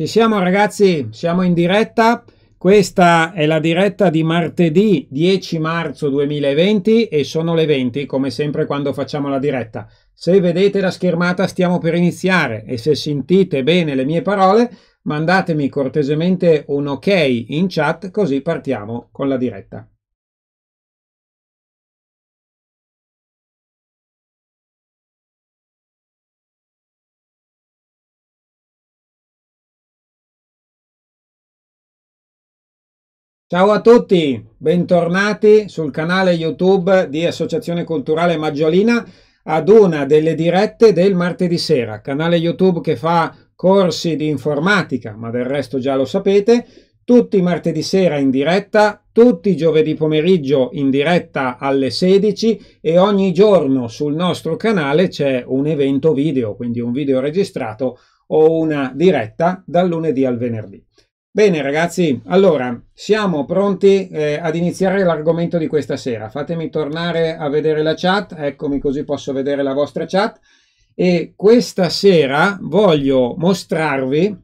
Ci siamo ragazzi, siamo in diretta. Questa è la diretta di martedì 10 marzo 2020 e sono le 20 come sempre quando facciamo la diretta. Se vedete la schermata stiamo per iniziare e se sentite bene le mie parole mandatemi cortesemente un ok in chat così partiamo con la diretta. Ciao a tutti, bentornati sul canale YouTube di Associazione Culturale Maggiolina ad una delle dirette del martedì sera, canale YouTube che fa corsi di informatica, ma del resto già lo sapete, tutti i martedì sera in diretta, tutti i giovedì pomeriggio in diretta alle 16 e ogni giorno sul nostro canale c'è un evento video, quindi un video registrato o una diretta dal lunedì al venerdì. Bene ragazzi, allora siamo pronti eh, ad iniziare l'argomento di questa sera. Fatemi tornare a vedere la chat, eccomi così posso vedere la vostra chat e questa sera voglio mostrarvi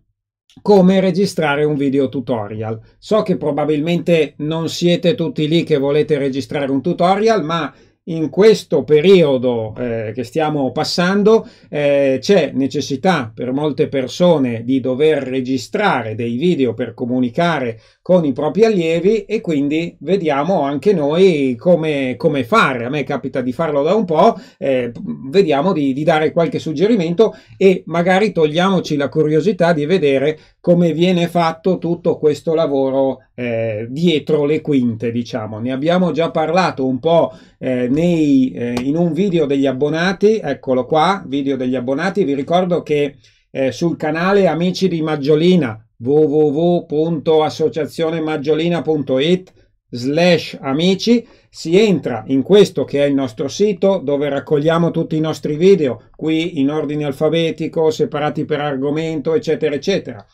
come registrare un video tutorial. So che probabilmente non siete tutti lì che volete registrare un tutorial, ma in questo periodo eh, che stiamo passando eh, c'è necessità per molte persone di dover registrare dei video per comunicare con i propri allievi e quindi vediamo anche noi come, come fare. A me capita di farlo da un po', eh, vediamo di, di dare qualche suggerimento e magari togliamoci la curiosità di vedere come viene fatto tutto questo lavoro eh, dietro le quinte, diciamo. Ne abbiamo già parlato un po' eh, nei, eh, in un video degli abbonati, eccolo qua, video degli abbonati. Vi ricordo che eh, sul canale Amici di Maggiolina www.associazionemaggiolina.it slash amici si entra in questo che è il nostro sito dove raccogliamo tutti i nostri video qui in ordine alfabetico separati per argomento eccetera eccetera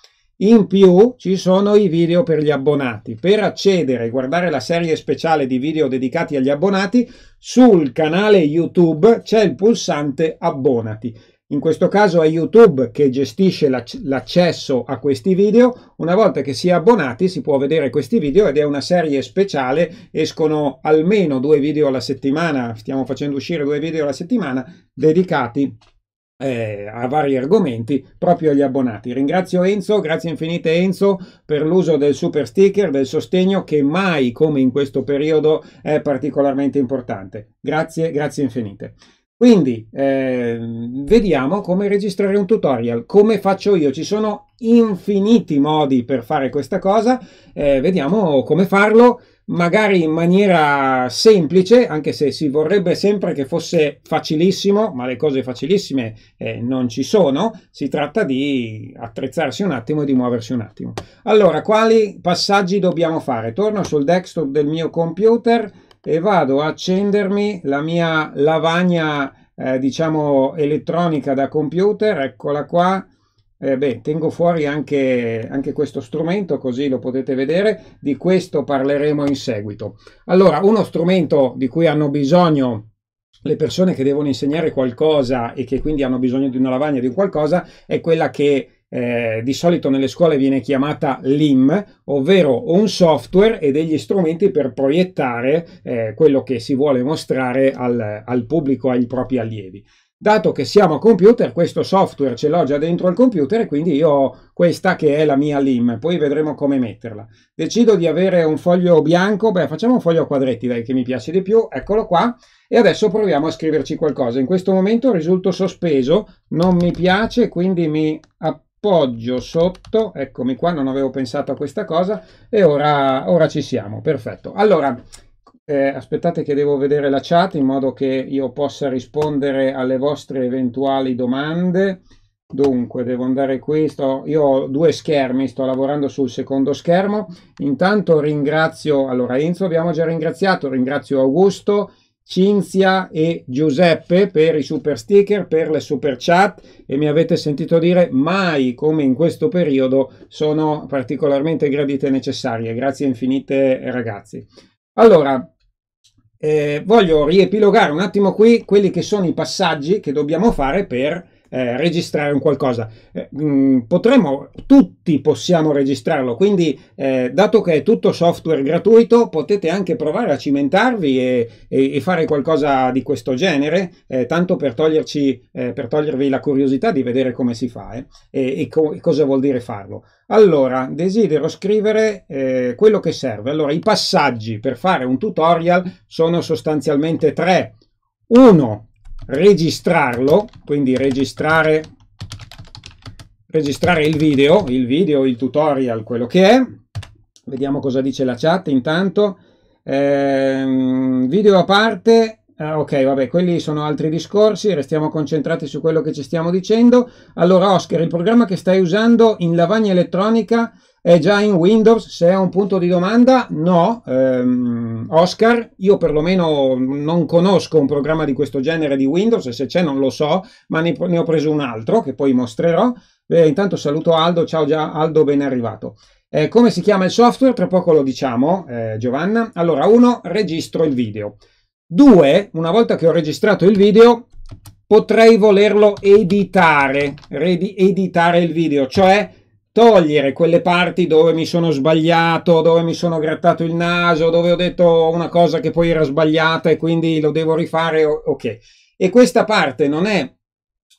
in più ci sono i video per gli abbonati. Per accedere e guardare la serie speciale di video dedicati agli abbonati, sul canale YouTube c'è il pulsante Abbonati. In questo caso è YouTube che gestisce l'accesso a questi video. Una volta che si è abbonati si può vedere questi video ed è una serie speciale. Escono almeno due video alla settimana, stiamo facendo uscire due video alla settimana dedicati eh, a vari argomenti proprio agli abbonati. Ringrazio Enzo, grazie infinite Enzo per l'uso del super sticker, del sostegno che mai come in questo periodo è particolarmente importante. Grazie, grazie infinite. Quindi eh, vediamo come registrare un tutorial, come faccio io, ci sono infiniti modi per fare questa cosa, eh, vediamo come farlo magari in maniera semplice, anche se si vorrebbe sempre che fosse facilissimo, ma le cose facilissime eh, non ci sono, si tratta di attrezzarsi un attimo e di muoversi un attimo. Allora, quali passaggi dobbiamo fare? Torno sul desktop del mio computer e vado a accendermi la mia lavagna, eh, diciamo, elettronica da computer, eccola qua, eh beh, tengo fuori anche, anche, questo strumento così lo potete vedere, di questo parleremo in seguito. Allora, uno strumento di cui hanno bisogno le persone che devono insegnare qualcosa e che quindi hanno bisogno di una lavagna, di qualcosa, è quella che eh, di solito nelle scuole viene chiamata LIM, ovvero un software e degli strumenti per proiettare eh, quello che si vuole mostrare al, al pubblico, ai propri allievi dato che siamo a computer, questo software ce l'ho già dentro il computer e quindi io ho questa che è la mia lim, poi vedremo come metterla. Decido di avere un foglio bianco, beh facciamo un foglio a quadretti dai che mi piace di più, eccolo qua e adesso proviamo a scriverci qualcosa. In questo momento risulto sospeso, non mi piace quindi mi appoggio sotto, eccomi qua non avevo pensato a questa cosa e ora, ora ci siamo, perfetto. Allora... Eh, aspettate che devo vedere la chat in modo che io possa rispondere alle vostre eventuali domande. Dunque, devo andare qui, sto, io ho due schermi, sto lavorando sul secondo schermo. Intanto ringrazio, allora Enzo abbiamo già ringraziato, ringrazio Augusto, Cinzia e Giuseppe per i super sticker, per le super chat e mi avete sentito dire mai come in questo periodo sono particolarmente gradite e necessarie. Grazie infinite ragazzi. Allora, eh, voglio riepilogare un attimo qui quelli che sono i passaggi che dobbiamo fare per eh, registrare un qualcosa. Eh, mh, mm, potremmo, tutti possiamo registrarlo, quindi eh, dato che è tutto software gratuito, potete anche provare a cimentarvi e, e, e fare qualcosa di questo genere, eh, tanto per, toglierci, eh, per togliervi la curiosità di vedere come si fa eh, e, co e cosa vuol dire farlo. Allora, desidero scrivere eh, quello che serve. Allora, i passaggi per fare un tutorial sono sostanzialmente tre. Uno, registrarlo, quindi registrare, registrare il video, il video, il tutorial, quello che è. Vediamo cosa dice la chat intanto. Eh, video a parte, Ah, ok, vabbè, quelli sono altri discorsi, restiamo concentrati su quello che ci stiamo dicendo. Allora, Oscar, il programma che stai usando in lavagna elettronica è già in Windows? Se è un punto di domanda, no. Ehm, Oscar, io perlomeno non conosco un programma di questo genere di Windows, se c'è non lo so, ma ne, ne ho preso un altro che poi mostrerò. Eh, intanto saluto Aldo, ciao già Aldo, ben arrivato. Eh, come si chiama il software? Tra poco lo diciamo, eh, Giovanna. Allora, uno, registro il video. Due, una volta che ho registrato il video, potrei volerlo editare, editare il video, cioè togliere quelle parti dove mi sono sbagliato, dove mi sono grattato il naso, dove ho detto una cosa che poi era sbagliata e quindi lo devo rifare, ok. E questa parte non è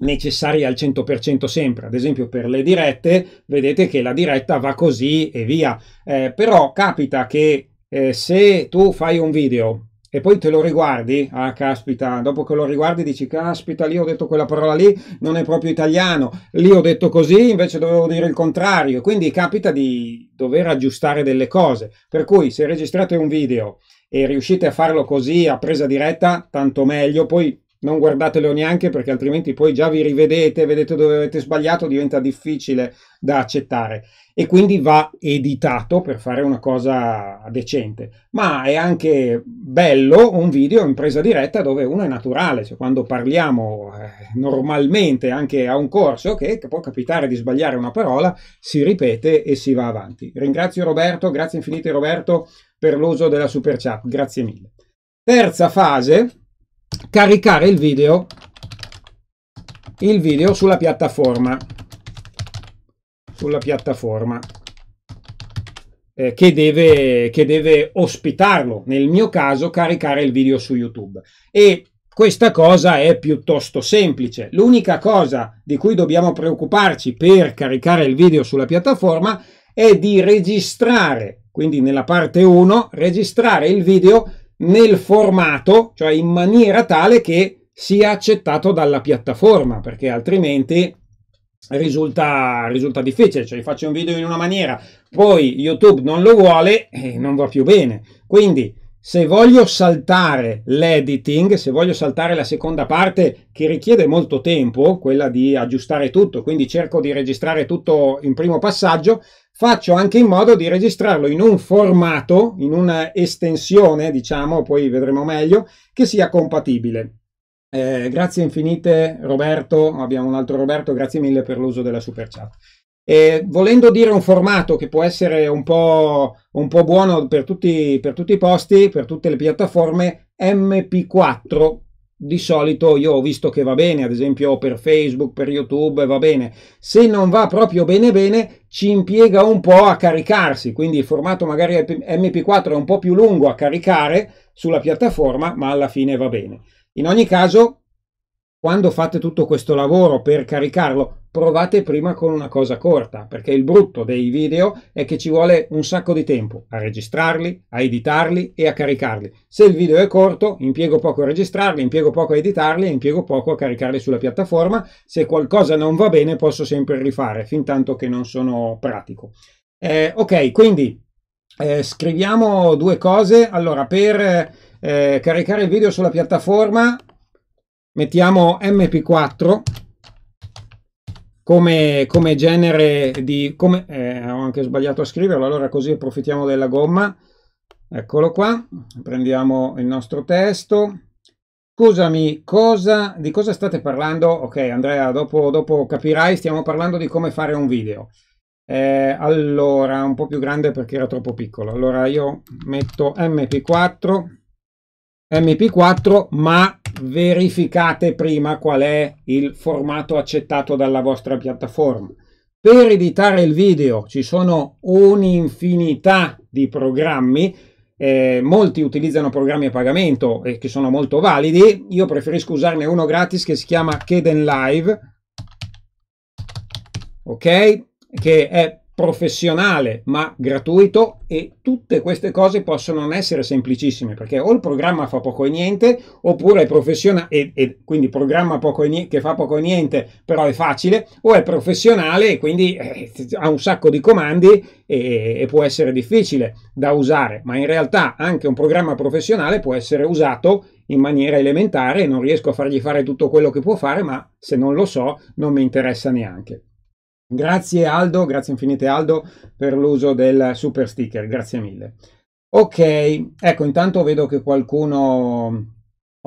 necessaria al 100% sempre, ad esempio per le dirette, vedete che la diretta va così e via, eh, però capita che eh, se tu fai un video e poi te lo riguardi, ah caspita, dopo che lo riguardi dici caspita, lì ho detto quella parola lì, non è proprio italiano, lì ho detto così, invece dovevo dire il contrario, quindi capita di dover aggiustare delle cose, per cui se registrate un video e riuscite a farlo così a presa diretta, tanto meglio, poi non guardatelo neanche perché altrimenti poi già vi rivedete, vedete dove avete sbagliato, diventa difficile da accettare e quindi va editato per fare una cosa decente. Ma è anche bello un video in presa diretta dove uno è naturale, cioè quando parliamo eh, normalmente anche a un corso che può capitare di sbagliare una parola, si ripete e si va avanti. Ringrazio Roberto, grazie infinite Roberto per l'uso della super chat, grazie mille. Terza fase, caricare il video, il video sulla piattaforma, sulla piattaforma eh, che, deve, che deve ospitarlo, nel mio caso caricare il video su YouTube. E questa cosa è piuttosto semplice. L'unica cosa di cui dobbiamo preoccuparci per caricare il video sulla piattaforma è di registrare, quindi nella parte 1, registrare il video nel formato, cioè in maniera tale che sia accettato dalla piattaforma, perché altrimenti risulta, risulta difficile, cioè faccio un video in una maniera, poi YouTube non lo vuole e eh, non va più bene. Quindi se voglio saltare l'editing, se voglio saltare la seconda parte che richiede molto tempo, quella di aggiustare tutto, quindi cerco di registrare tutto in primo passaggio, faccio anche in modo di registrarlo in un formato, in una estensione, diciamo, poi vedremo meglio, che sia compatibile. Eh, grazie infinite Roberto, abbiamo un altro Roberto, grazie mille per l'uso della super chat. E volendo dire un formato che può essere un po', un po buono per tutti, per tutti i posti, per tutte le piattaforme, MP4 di solito io ho visto che va bene, ad esempio per Facebook, per YouTube va bene. Se non va proprio bene bene, ci impiega un po' a caricarsi, quindi il formato magari MP4 è un po' più lungo a caricare sulla piattaforma, ma alla fine va bene. In ogni caso, quando fate tutto questo lavoro per caricarlo, provate prima con una cosa corta, perché il brutto dei video è che ci vuole un sacco di tempo a registrarli, a editarli e a caricarli. Se il video è corto, impiego poco a registrarli, impiego poco a editarli e impiego poco a caricarli sulla piattaforma. Se qualcosa non va bene posso sempre rifare, fin tanto che non sono pratico. Eh, ok, quindi eh, scriviamo due cose. Allora, per eh, caricare il video sulla piattaforma mettiamo mp4 come, come genere di... Come, eh, ho anche sbagliato a scriverlo, allora così approfittiamo della gomma. Eccolo qua, prendiamo il nostro testo. Scusami, cosa, di cosa state parlando? Ok Andrea, dopo, dopo capirai, stiamo parlando di come fare un video. Eh, allora, un po' più grande perché era troppo piccolo. Allora io metto mp4, mp4, ma verificate prima qual è il formato accettato dalla vostra piattaforma. Per editare il video ci sono un'infinità di programmi, eh, molti utilizzano programmi a pagamento e che sono molto validi, io preferisco usarne uno gratis che si chiama Kden Live, ok? Che è professionale ma gratuito e tutte queste cose possono non essere semplicissime perché o il programma fa poco e niente oppure è professionale e, quindi programma poco e niente, che fa poco e niente però è facile o è professionale e quindi eh, ha un sacco di comandi e, e può essere difficile da usare ma in realtà anche un programma professionale può essere usato in maniera elementare non riesco a fargli fare tutto quello che può fare ma se non lo so non mi interessa neanche Grazie Aldo, grazie infinite Aldo per l'uso del super sticker, grazie mille. Ok, ecco, intanto vedo che qualcuno,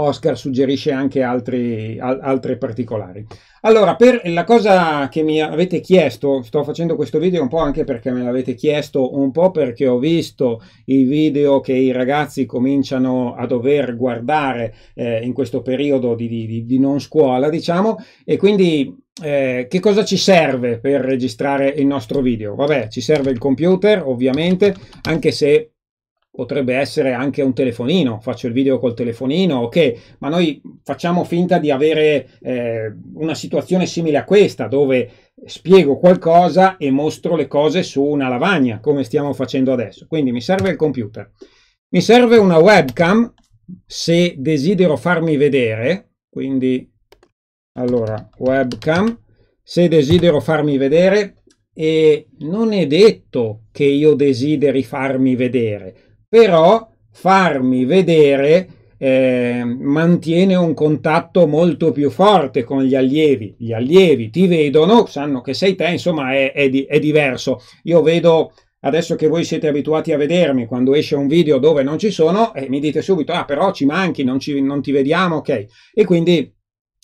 Oscar, suggerisce anche altri, al, altri particolari. Allora, per la cosa che mi avete chiesto, sto facendo questo video un po' anche perché me l'avete chiesto, un po' perché ho visto i video che i ragazzi cominciano a dover guardare eh, in questo periodo di, di, di non scuola, diciamo, e quindi eh, che cosa ci serve per registrare il nostro video? Vabbè, ci serve il computer, ovviamente, anche se potrebbe essere anche un telefonino, faccio il video col telefonino, ok, ma noi facciamo finta di avere eh, una situazione simile a questa, dove spiego qualcosa e mostro le cose su una lavagna, come stiamo facendo adesso. Quindi mi serve il computer. Mi serve una webcam, se desidero farmi vedere, quindi, allora, webcam, se desidero farmi vedere, e non è detto che io desideri farmi vedere, però farmi vedere eh, mantiene un contatto molto più forte con gli allievi. Gli allievi ti vedono, sanno che sei te, insomma è, è, di, è, diverso. Io vedo adesso che voi siete abituati a vedermi quando esce un video dove non ci sono e eh, mi dite subito, ah però ci manchi, non, ci, non ti vediamo, ok. E quindi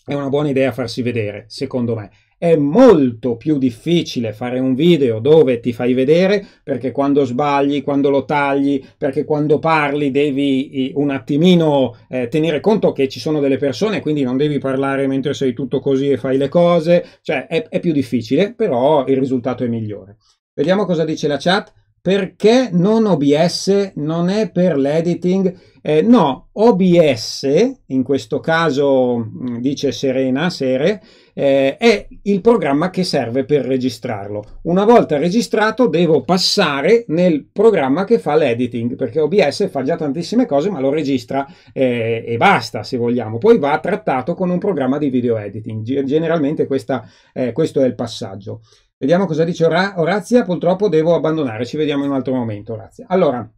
è una buona idea farsi vedere, secondo me. È molto più difficile fare un video dove ti fai vedere perché quando sbagli, quando lo tagli, perché quando parli devi un attimino eh, tenere conto che ci sono delle persone, quindi non devi parlare mentre sei tutto così e fai le cose, cioè è, è più difficile, però il risultato è migliore. Vediamo cosa dice la chat perché non OBS non è per l'editing? Eh, no, OBS, in questo caso dice Serena, Sere, eh, è il programma che serve per registrarlo. Una volta registrato devo passare nel programma che fa l'editing, perché OBS fa già tantissime cose, ma lo registra eh, e basta, se vogliamo. Poi va trattato con un programma di video editing. Generalmente questa, eh, questo è il passaggio. Vediamo cosa dice Ora Orazia, purtroppo devo abbandonare, ci vediamo in un altro momento, Orazia. Allora,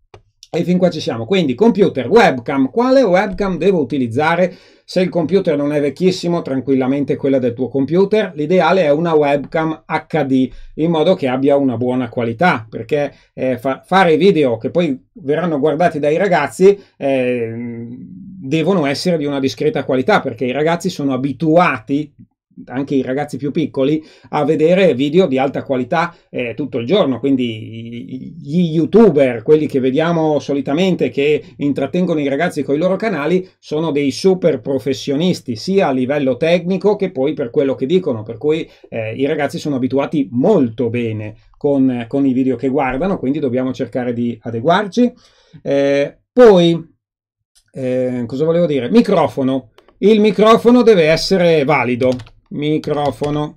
e fin qua ci siamo. Quindi computer, webcam, quale webcam devo utilizzare se il computer non è vecchissimo, tranquillamente quella del tuo computer. L'ideale è una webcam HD in modo che abbia una buona qualità, perché eh, fa fare video che poi verranno guardati dai ragazzi eh, devono essere di una discreta qualità, perché i ragazzi sono abituati anche i ragazzi più piccoli a vedere video di alta qualità eh, tutto il giorno, quindi gli youtuber, quelli che vediamo solitamente che intrattengono i ragazzi con i loro canali, sono dei super professionisti sia a livello tecnico che poi per quello che dicono, per cui eh, i ragazzi sono abituati molto bene con, con, i video che guardano, quindi dobbiamo cercare di adeguarci. Eh, poi, eh, cosa volevo dire? Microfono. Il microfono deve essere valido, microfono,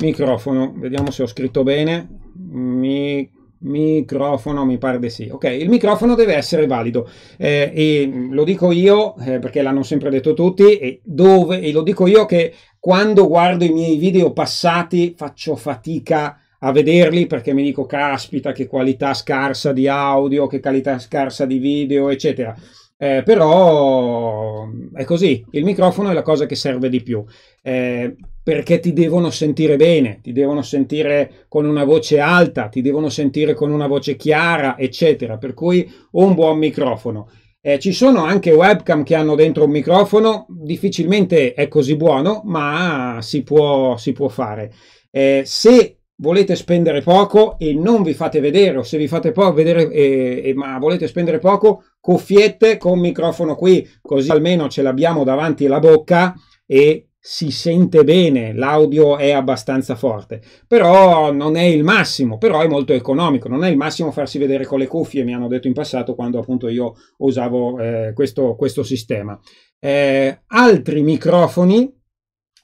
microfono, vediamo se ho scritto bene, Mi, microfono mi pare di sì, ok, il microfono deve essere valido eh, e lo dico io eh, perché l'hanno sempre detto tutti e, dove, e lo dico io che quando guardo i miei video passati faccio fatica a vederli perché mi dico caspita che qualità scarsa di audio, che qualità scarsa di video eccetera eh, però è così, il microfono è la cosa che serve di più, eh, perché ti devono sentire bene, ti devono sentire con una voce alta, ti devono sentire con una voce chiara, eccetera, per cui un buon microfono. Eh, ci sono anche webcam che hanno dentro un microfono, difficilmente è così buono, ma si può, si può fare. Eh, se volete spendere poco e non vi fate vedere, o se vi fate po- vedere eh, eh, ma volete spendere poco, cuffiette con microfono qui, così almeno ce l'abbiamo davanti alla bocca e si sente bene, l'audio è abbastanza forte, però non è il massimo, però è molto economico, non è il massimo farsi vedere con le cuffie, mi hanno detto in passato quando appunto io usavo eh, questo, questo, sistema. Eh, altri microfoni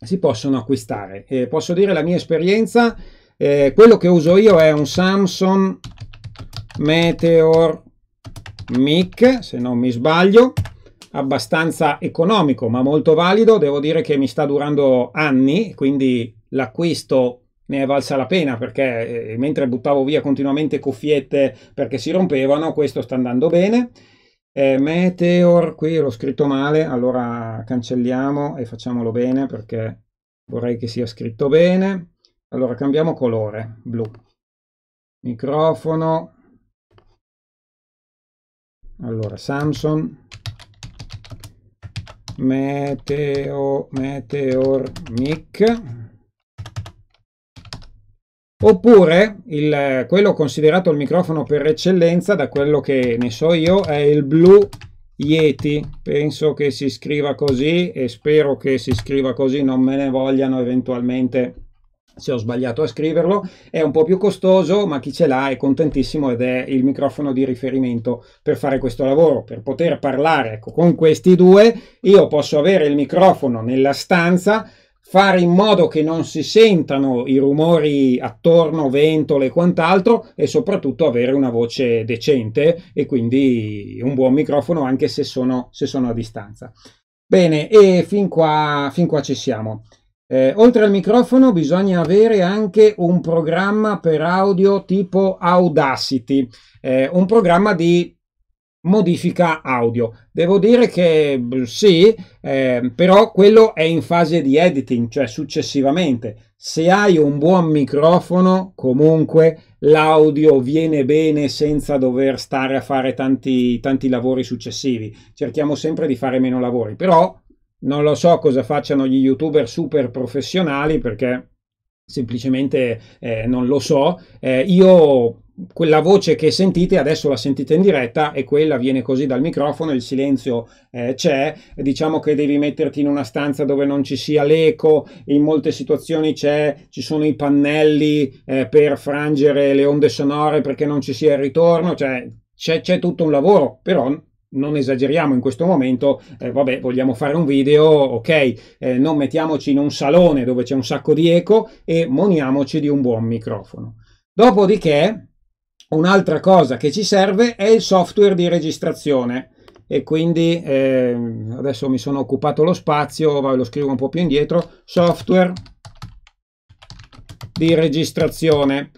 si possono acquistare, eh, posso dire la mia esperienza, eh, quello che uso io è un Samsung Meteor mic, se non mi sbaglio, abbastanza economico ma molto valido, devo dire che mi sta durando anni, quindi l'acquisto ne è valsa la pena perché eh, mentre buttavo via continuamente cuffiette perché si rompevano, questo sta andando bene. Eh, Meteor, qui l'ho scritto male, allora cancelliamo e facciamolo bene perché vorrei che sia scritto bene. Allora cambiamo colore, blu. Microfono, allora Samson Meteo, Meteor Mic oppure il, quello considerato il microfono per eccellenza da quello che ne so io è il Blue Yeti penso che si scriva così e spero che si scriva così non me ne vogliano eventualmente se ho sbagliato a scriverlo, è un po' più costoso, ma chi ce l'ha è contentissimo ed è il microfono di riferimento per fare questo lavoro, per poter parlare ecco, con questi due, io posso avere il microfono nella stanza, fare in modo che non si sentano i rumori attorno, ventole e quant'altro e soprattutto avere una voce decente e quindi un buon microfono anche se sono, se sono a distanza. Bene, e fin qua, fin qua ci siamo. Eh, oltre al microfono bisogna avere anche un programma per audio tipo Audacity, eh, un programma di modifica audio. Devo dire che mm, sì, eh, però quello è in fase di editing, cioè successivamente. Se hai un buon microfono, comunque l'audio viene bene senza dover stare a fare tanti, tanti lavori successivi. Cerchiamo sempre di fare meno lavori, però non lo so cosa facciano gli youtuber super professionali perché semplicemente eh, non lo so. Eh, io quella voce che sentite adesso la sentite in diretta e quella viene così dal microfono, il silenzio eh, c'è, diciamo che devi metterti in una stanza dove non ci sia l'eco, in molte situazioni c'è, ci sono i pannelli eh, per frangere le onde sonore perché non ci sia il ritorno, cioè c'è, c'è tutto un lavoro, però non esageriamo in questo momento, eh, vabbè, vogliamo fare un video, ok, eh, non mettiamoci in un salone dove c'è un sacco di eco e moniamoci di un buon microfono. Dopodiché, un'altra cosa che ci serve è il software di registrazione e quindi eh, adesso mi sono occupato lo spazio, vai, lo scrivo un po' più indietro, software di registrazione.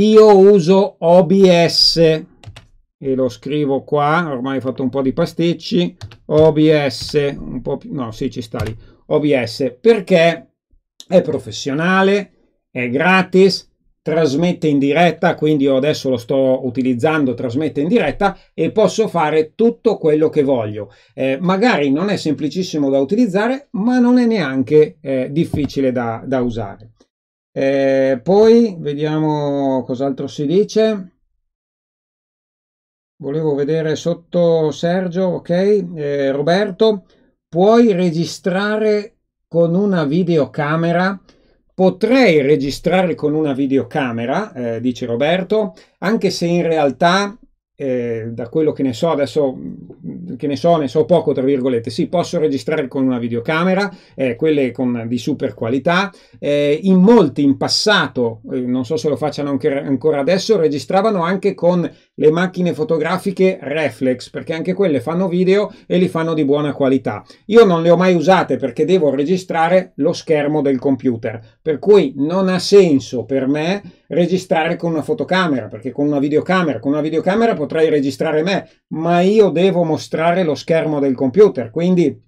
Io uso OBS e lo scrivo qua, ormai ho fatto un po' di pasticci, OBS, un po' più, no, sì, ci sta lì, OBS, perché è professionale, è gratis, trasmette in diretta, quindi io adesso lo sto utilizzando, trasmette in diretta e posso fare tutto quello che voglio. Eh, magari non è semplicissimo da utilizzare, ma non è neanche eh, difficile da, da usare. Eh, poi vediamo cos'altro si dice volevo vedere sotto Sergio, ok? Eh, Roberto, puoi registrare con una videocamera? Potrei registrare con una videocamera, eh, dice Roberto, anche se in realtà, eh, da quello che ne so adesso, mm, che ne so, ne so poco, tra virgolette, sì, posso registrare con una videocamera, eh, quelle con, di super qualità. Eh, in molti in passato, eh, non so se lo facciano anche, ancora adesso, registravano anche con le macchine fotografiche reflex, perché anche quelle fanno video e li fanno di buona qualità. Io non le ho mai usate perché devo registrare lo schermo del computer, per cui non ha senso per me registrare con una fotocamera, perché con una videocamera, con una videocamera potrei registrare me, ma io devo mostrare lo schermo del computer, quindi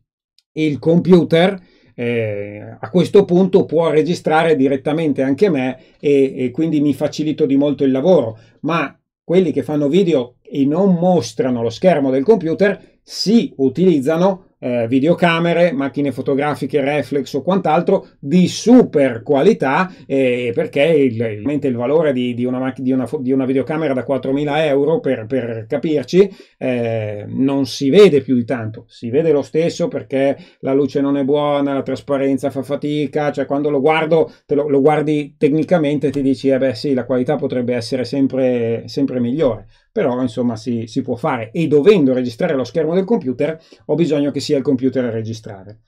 il computer eh, a questo punto può registrare direttamente anche me e, e quindi mi facilito di molto il lavoro, ma quelli che fanno video e non mostrano lo schermo del computer si utilizzano eh, videocamere, macchine fotografiche, reflex o quant'altro di super qualità eh, perché il, il valore di, di, una macch- di, una fo- di, una, videocamera da 4.000 euro per, per capirci eh, non si vede più di tanto, si vede lo stesso perché la luce non è buona, la trasparenza fa fatica, cioè quando lo guardo, te lo, lo guardi tecnicamente ti dici eh beh sì la qualità potrebbe essere sempre, sempre migliore però insomma si, si può fare e dovendo registrare lo schermo del computer ho bisogno che sia il computer a registrare.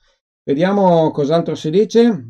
Vediamo cos'altro si dice.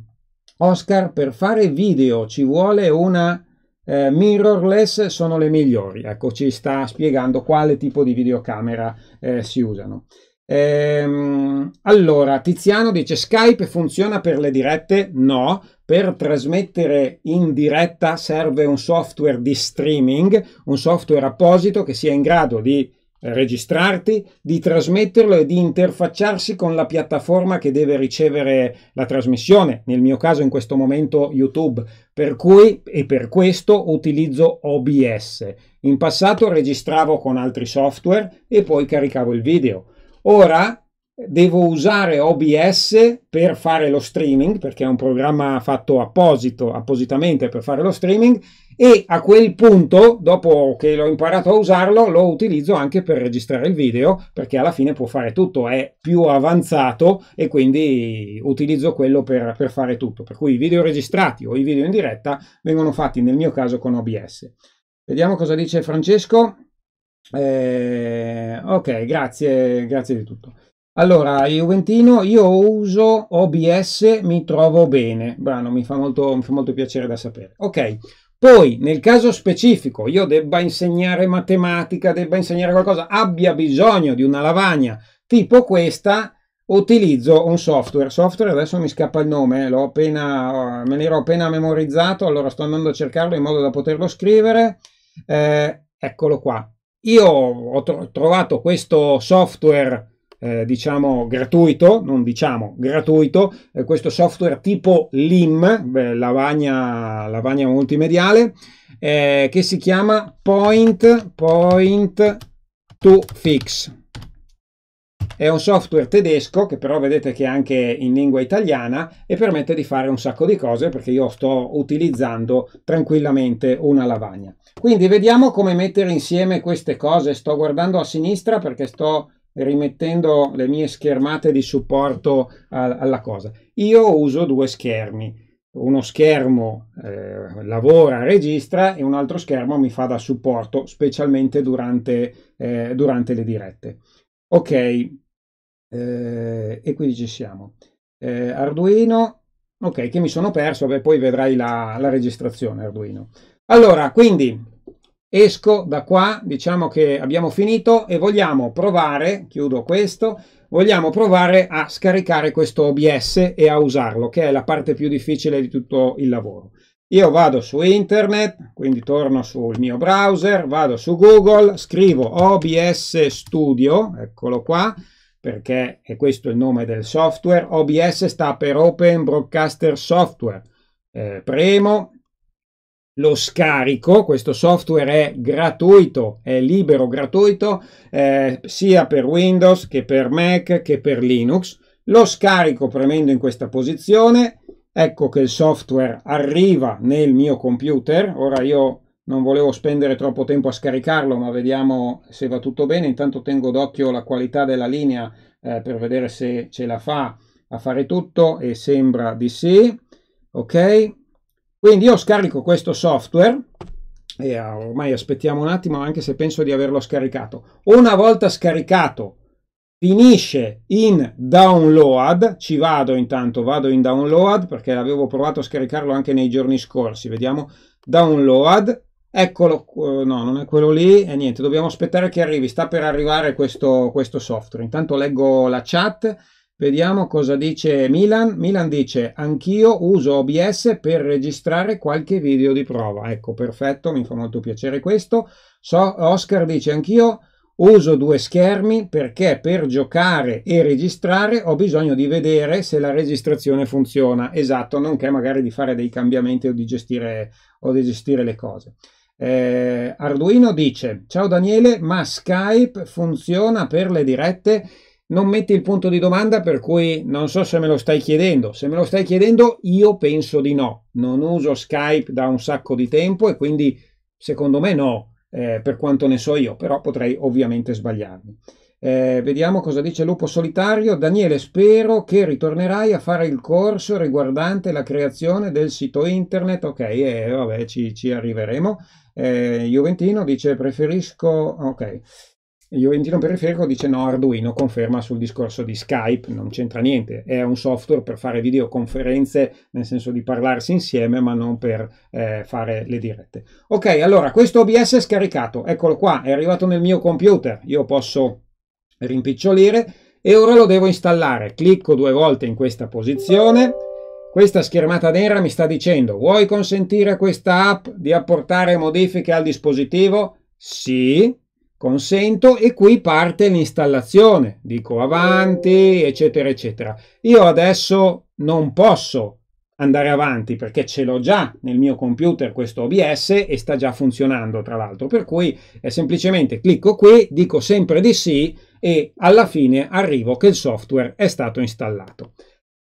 Oscar, per fare video ci vuole una eh, mirrorless, sono le migliori. Ecco, ci sta spiegando quale tipo di videocamera eh, si usano. Ehm, allora, Tiziano dice Skype funziona per le dirette? No, per trasmettere in diretta serve un software di streaming, un software apposito che sia in grado di registrarti, di trasmetterlo e di interfacciarsi con la piattaforma che deve ricevere la trasmissione, nel mio caso in questo momento YouTube, per cui e per questo utilizzo OBS. In passato registravo con altri software e poi caricavo il video. Ora devo usare OBS per fare lo streaming, perché è un programma fatto apposito, appositamente per fare lo streaming, e a quel punto, dopo che l'ho imparato a usarlo, lo utilizzo anche per registrare il video, perché alla fine può fare tutto, è più avanzato e quindi utilizzo quello per, per fare tutto. Per cui i video registrati o i video in diretta vengono fatti, nel mio caso, con OBS. Vediamo cosa dice Francesco. Eh, ok, grazie, grazie di tutto. Allora, Juventino, io uso OBS, mi trovo bene. Brano, mi fa molto, mi fa molto piacere da sapere. Ok, poi nel caso specifico io debba insegnare matematica, debba insegnare qualcosa, abbia bisogno di una lavagna tipo questa, utilizzo un software. Software adesso mi scappa il nome, eh, l'ho appena, eh, me l'ero appena memorizzato, allora sto andando a cercarlo in modo da poterlo scrivere. Eh, eccolo qua, io ho trovato questo software, eh, diciamo gratuito, non diciamo gratuito, eh, questo software tipo LIM, beh, lavagna, lavagna multimediale, eh, che si chiama Point, Point to Fix. È un software tedesco che però vedete che è anche in lingua italiana e permette di fare un sacco di cose perché io sto utilizzando tranquillamente una lavagna. Quindi vediamo come mettere insieme queste cose. Sto guardando a sinistra perché sto rimettendo le mie schermate di supporto alla cosa. Io uso due schermi. Uno schermo eh, lavora, registra e un altro schermo mi fa da supporto, specialmente durante, eh, durante le dirette. Ok, eh, e quindi ci siamo. Eh, Arduino, ok, che mi sono perso, beh, poi vedrai la, la registrazione Arduino. Allora, quindi esco da qua, diciamo che abbiamo finito e vogliamo provare, chiudo questo, vogliamo provare a scaricare questo OBS e a usarlo, che è la parte più difficile di tutto il lavoro. Io vado su internet, quindi torno sul mio browser, vado su Google, scrivo OBS Studio, eccolo qua, perché è questo il nome del software. OBS sta per Open Broadcaster Software. Eh, premo lo scarico, questo software è gratuito, è libero, gratuito, eh, sia per Windows che per Mac che per Linux. Lo scarico premendo in questa posizione, ecco che il software arriva nel mio computer. Ora io non volevo spendere troppo tempo a scaricarlo ma vediamo se va tutto bene intanto tengo d'occhio la qualità della linea eh, per vedere se ce la fa a fare tutto e sembra di sì ok quindi io scarico questo software e ah, ormai aspettiamo un attimo anche se penso di averlo scaricato una volta scaricato finisce in download ci vado intanto vado in download perché avevo provato a scaricarlo anche nei giorni scorsi vediamo download Eccolo, eh, no, non è quello lì, e niente, dobbiamo aspettare che arrivi, sta per arrivare questo, questo software. Intanto leggo la chat, vediamo cosa dice Milan. Milan dice, anch'io uso OBS per registrare qualche video di prova. Ecco, perfetto, mi fa molto piacere questo. So, Oscar dice, anch'io uso due schermi perché per giocare e registrare ho bisogno di vedere se la registrazione funziona, esatto, nonché magari di fare dei cambiamenti o di gestire, o di gestire le cose. Eh, Arduino dice: Ciao Daniele, ma Skype funziona per le dirette? Non metti il punto di domanda, per cui non so se me lo stai chiedendo. Se me lo stai chiedendo, io penso di no. Non uso Skype da un sacco di tempo e quindi secondo me no, eh, per quanto ne so io, però potrei ovviamente sbagliarmi. Eh, vediamo cosa dice Lupo Solitario. Daniele, spero che ritornerai a fare il corso riguardante la creazione del sito internet. Ok, eh, vabbè, ci, ci arriveremo eh, Juventino dice preferisco, ok, Juventino periferico dice no, Arduino conferma sul discorso di Skype, non c'entra niente, è un software per fare videoconferenze, nel senso di parlarsi insieme, ma non per eh, fare le dirette. Ok, allora, questo OBS è scaricato, eccolo qua, è arrivato nel mio computer, io posso rimpicciolire e ora lo devo installare. Clicco due volte in questa posizione questa schermata nera mi sta dicendo vuoi consentire a questa app di apportare modifiche al dispositivo? Sì, consento e qui parte l'installazione. Dico avanti, eccetera, eccetera. Io adesso non posso andare avanti perché ce l'ho già nel mio computer questo OBS e sta già funzionando tra l'altro per cui è semplicemente clicco qui dico sempre di sì e alla fine arrivo che il software è stato installato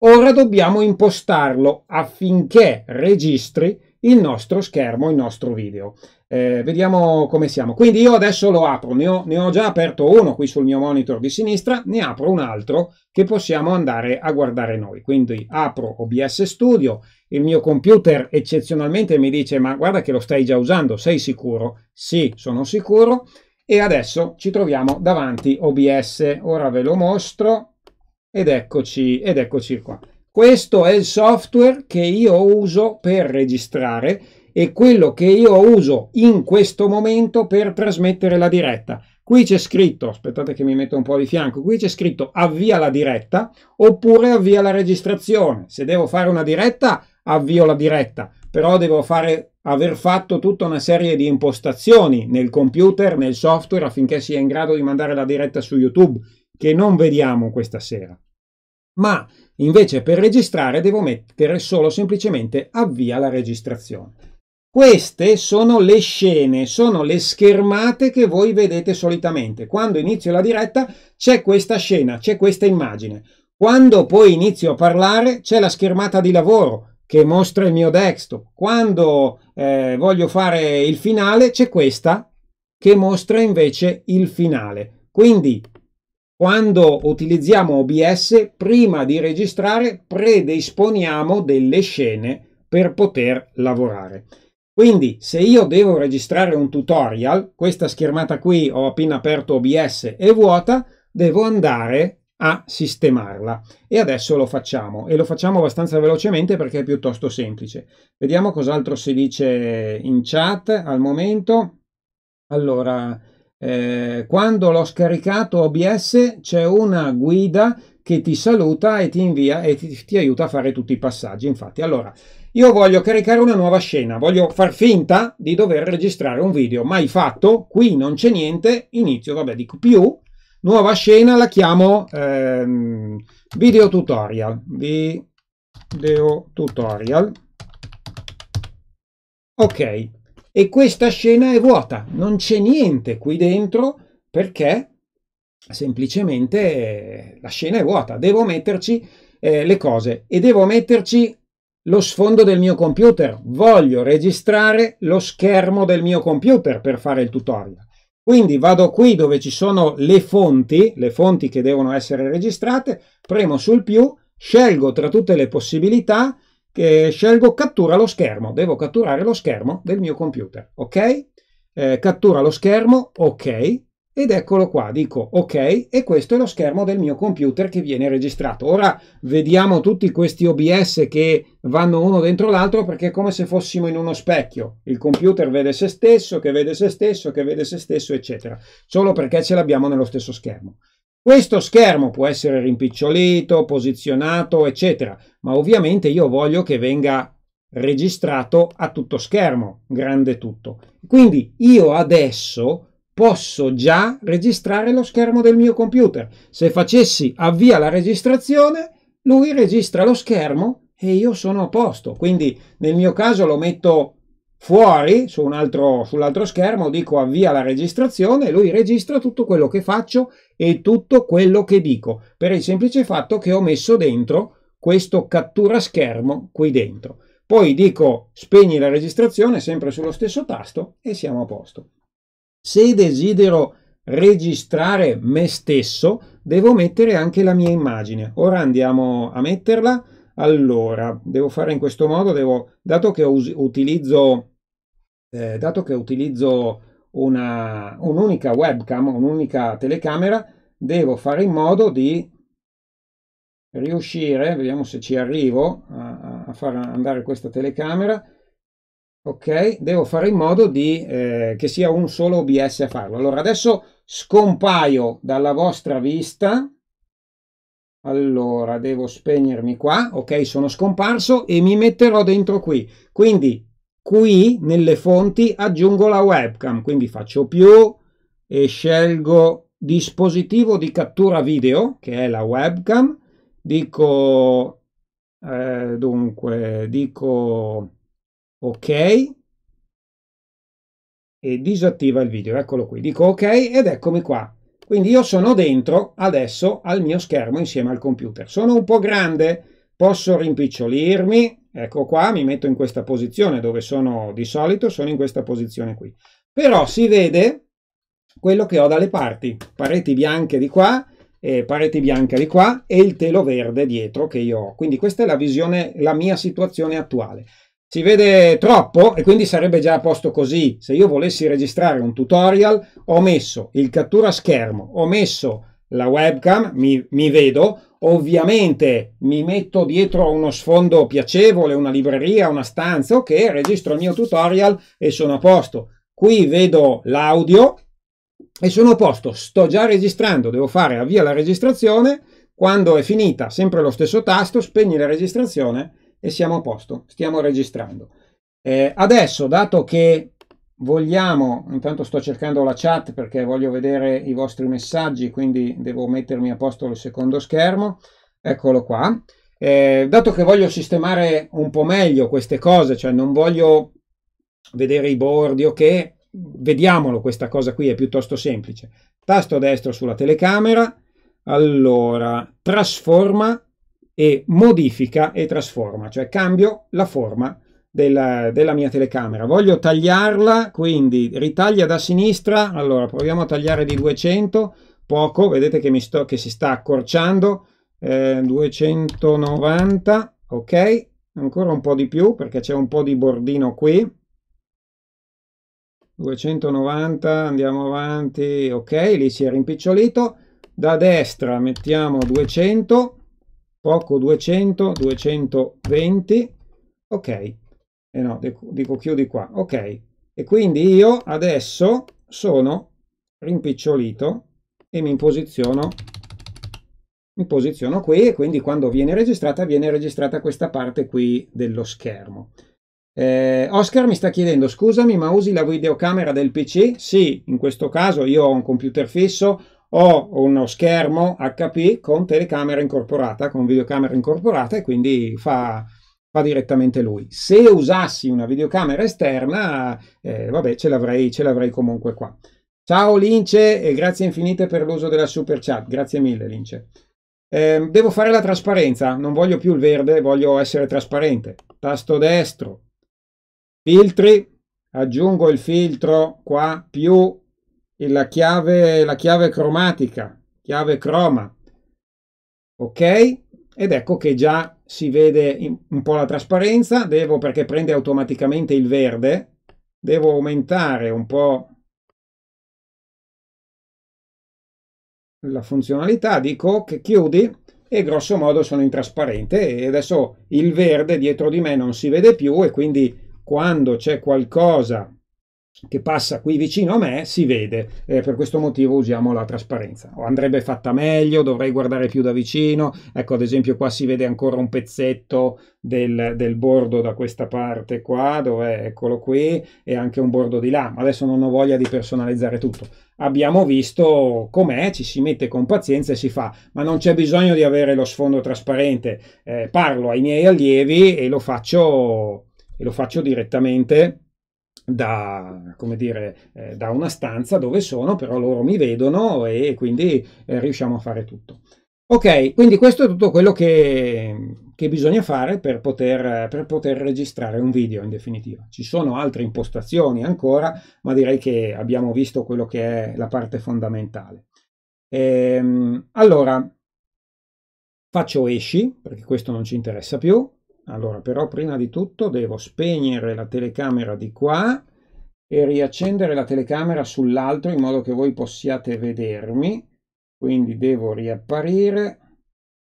Ora dobbiamo impostarlo affinché registri il nostro schermo, il nostro video. Eh, vediamo come siamo. Quindi io adesso lo apro, ne ho, ne ho, già aperto uno qui sul mio monitor di sinistra, ne apro un altro che possiamo andare a guardare noi. Quindi apro OBS Studio, il mio computer eccezionalmente mi dice ma guarda che lo stai già usando, sei sicuro? Sì, sono sicuro. E adesso ci troviamo davanti OBS. Ora ve lo mostro. Ed eccoci, ed eccoci qua. Questo è il software che io uso per registrare e quello che io uso in questo momento per trasmettere la diretta. Qui c'è scritto, aspettate che mi metto un po' di fianco, qui c'è scritto avvia la diretta oppure avvia la registrazione. Se devo fare una diretta, avvio la diretta, però devo fare, aver fatto tutta una serie di impostazioni nel computer, nel software, affinché sia in grado di mandare la diretta su YouTube, che non vediamo questa sera ma invece per registrare devo mettere solo semplicemente avvia la registrazione. Queste sono le scene, sono le schermate che voi vedete solitamente. Quando inizio la diretta c'è questa scena, c'è questa immagine. Quando poi inizio a parlare c'è la schermata di lavoro che mostra il mio desktop. Quando eh, voglio fare il finale c'è questa che mostra invece il finale. Quindi quando utilizziamo OBS, prima di registrare, predisponiamo delle scene per poter lavorare. Quindi se io devo registrare un tutorial, questa schermata qui ho appena aperto OBS è vuota, devo andare a sistemarla. E adesso lo facciamo e lo facciamo abbastanza velocemente perché è piuttosto semplice. Vediamo cos'altro si dice in chat al momento. Allora, eh, quando l'ho scaricato OBS c'è una guida che ti saluta e ti invia e ti, ti, aiuta a fare tutti i passaggi. Infatti, allora, io voglio caricare una nuova scena, voglio far finta di dover registrare un video, mai fatto, qui non c'è niente, inizio, vabbè, dico più, nuova scena, la chiamo ehm, video tutorial, video tutorial. Ok, e questa scena è vuota, non c'è niente qui dentro perché semplicemente eh, la scena è vuota, devo metterci eh, le cose e devo metterci lo sfondo del mio computer, voglio registrare lo schermo del mio computer per fare il tutorial. Quindi vado qui dove ci sono le fonti, le fonti che devono essere registrate, premo sul più, scelgo tra tutte le possibilità, eh, scelgo cattura lo schermo, devo catturare lo schermo del mio computer, ok? Eh, cattura lo schermo, ok, ed eccolo qua, dico ok e questo è lo schermo del mio computer che viene registrato. Ora vediamo tutti questi OBS che vanno uno dentro l'altro perché è come se fossimo in uno specchio. Il computer vede se stesso, che vede se stesso, che vede se stesso, eccetera, solo perché ce l'abbiamo nello stesso schermo. Questo schermo può essere rimpicciolito, posizionato, eccetera, ma ovviamente io voglio che venga registrato a tutto schermo, grande tutto. Quindi io adesso posso già registrare lo schermo del mio computer. Se facessi avvia la registrazione, lui registra lo schermo e io sono a posto. Quindi nel mio caso lo metto fuori su sull'altro schermo dico avvia la registrazione e lui registra tutto quello che faccio e tutto quello che dico per il semplice fatto che ho messo dentro questo cattura schermo qui dentro. Poi dico spegni la registrazione sempre sullo stesso tasto e siamo a posto. Se desidero registrare me stesso devo mettere anche la mia immagine. Ora andiamo a metterla allora, devo fare in questo modo, devo, dato che utilizzo, eh, dato che utilizzo una, un'unica webcam, un'unica telecamera, devo fare in modo di riuscire, vediamo se ci arrivo a, a far andare questa telecamera, ok, devo fare in modo di, eh, che sia un solo OBS a farlo. Allora, adesso scompaio dalla vostra vista, allora, devo spegnermi qua, ok, sono scomparso e mi metterò dentro qui. Quindi qui nelle fonti aggiungo la webcam, quindi faccio più e scelgo dispositivo di cattura video, che è la webcam, dico, eh, dunque, dico ok e disattiva il video, eccolo qui, dico ok ed eccomi qua, quindi io sono dentro adesso al mio schermo insieme al computer. Sono un po' grande, posso rimpicciolirmi, ecco qua, mi metto in questa posizione dove sono di solito, sono in questa posizione qui. Però si vede quello che ho dalle parti, pareti bianche di qua, eh, pareti bianche di qua e il telo verde dietro che io ho. Quindi questa è la visione, la mia situazione attuale si vede troppo e quindi sarebbe già a posto così. Se io volessi registrare un tutorial, ho messo il cattura schermo, ho messo la webcam, mi, mi vedo, ovviamente mi metto dietro uno sfondo piacevole, una libreria, una stanza, ok, registro il mio tutorial e sono a posto. Qui vedo l'audio e sono a posto, sto già registrando, devo fare avvia la registrazione, quando è finita sempre lo stesso tasto, spegni la registrazione e siamo a posto, stiamo registrando. Eh, adesso, dato che vogliamo, intanto sto cercando la chat perché voglio vedere i vostri messaggi, quindi devo mettermi a posto il secondo schermo, eccolo qua. Eh, dato che voglio sistemare un po' meglio queste cose, cioè non voglio vedere i bordi ok, vediamolo questa cosa qui, è piuttosto semplice. Tasto destro sulla telecamera, allora trasforma e modifica e trasforma, cioè cambio la forma della, della, mia telecamera. Voglio tagliarla, quindi ritaglia da sinistra, allora proviamo a tagliare di 200, poco, vedete che, mi sto, che si sta accorciando, eh, 290, ok, ancora un po' di più perché c'è un po' di bordino qui, 290, andiamo avanti, ok, lì si è rimpicciolito, da destra mettiamo 200, poco 200, 220, ok, e eh no, dico chiudi qua, ok, e quindi io adesso sono rimpicciolito e mi posiziono mi posiziono qui e quindi quando viene registrata viene registrata questa parte qui dello schermo. Eh, Oscar mi sta chiedendo, scusami, ma usi la videocamera del PC? Sì, in questo caso io ho un computer fisso, ho uno schermo HP con telecamera incorporata, con videocamera incorporata e quindi fa, fa direttamente lui. Se usassi una videocamera esterna, eh, vabbè, ce l'avrei, ce l'avrei comunque qua. Ciao Lince e grazie infinite per l'uso della super chat, grazie mille Lince. Eh, devo fare la trasparenza, non voglio più il verde, voglio essere trasparente. Tasto destro, filtri, aggiungo il filtro qua più la chiave, la chiave cromatica, chiave croma. Ok? Ed ecco che già si vede un po' la trasparenza. Devo, perché prende automaticamente il verde, devo aumentare un po' la funzionalità. Dico che chiudi e grosso modo sono in trasparente e adesso il verde dietro di me non si vede più e quindi quando c'è qualcosa che passa qui vicino a me si vede, eh, per questo motivo usiamo la trasparenza. O andrebbe fatta meglio, dovrei guardare più da vicino, ecco ad esempio qua si vede ancora un pezzetto del, del bordo da questa parte qua, dove eccolo qui, e anche un bordo di là, ma adesso non ho voglia di personalizzare tutto. Abbiamo visto com'è, ci si mette con pazienza e si fa, ma non c'è bisogno di avere lo sfondo trasparente, eh, parlo ai miei allievi e lo faccio, e lo faccio direttamente da, come dire, eh, da una stanza dove sono, però loro mi vedono e quindi eh, riusciamo a fare tutto. Ok, quindi questo è tutto quello che, che bisogna fare per poter, per poter, registrare un video in definitiva. Ci sono altre impostazioni ancora, ma direi che abbiamo visto quello che è la parte fondamentale. Ehm, allora, faccio esci, perché questo non ci interessa più, allora, però prima di tutto devo spegnere la telecamera di qua e riaccendere la telecamera sull'altro in modo che voi possiate vedermi. Quindi devo riapparire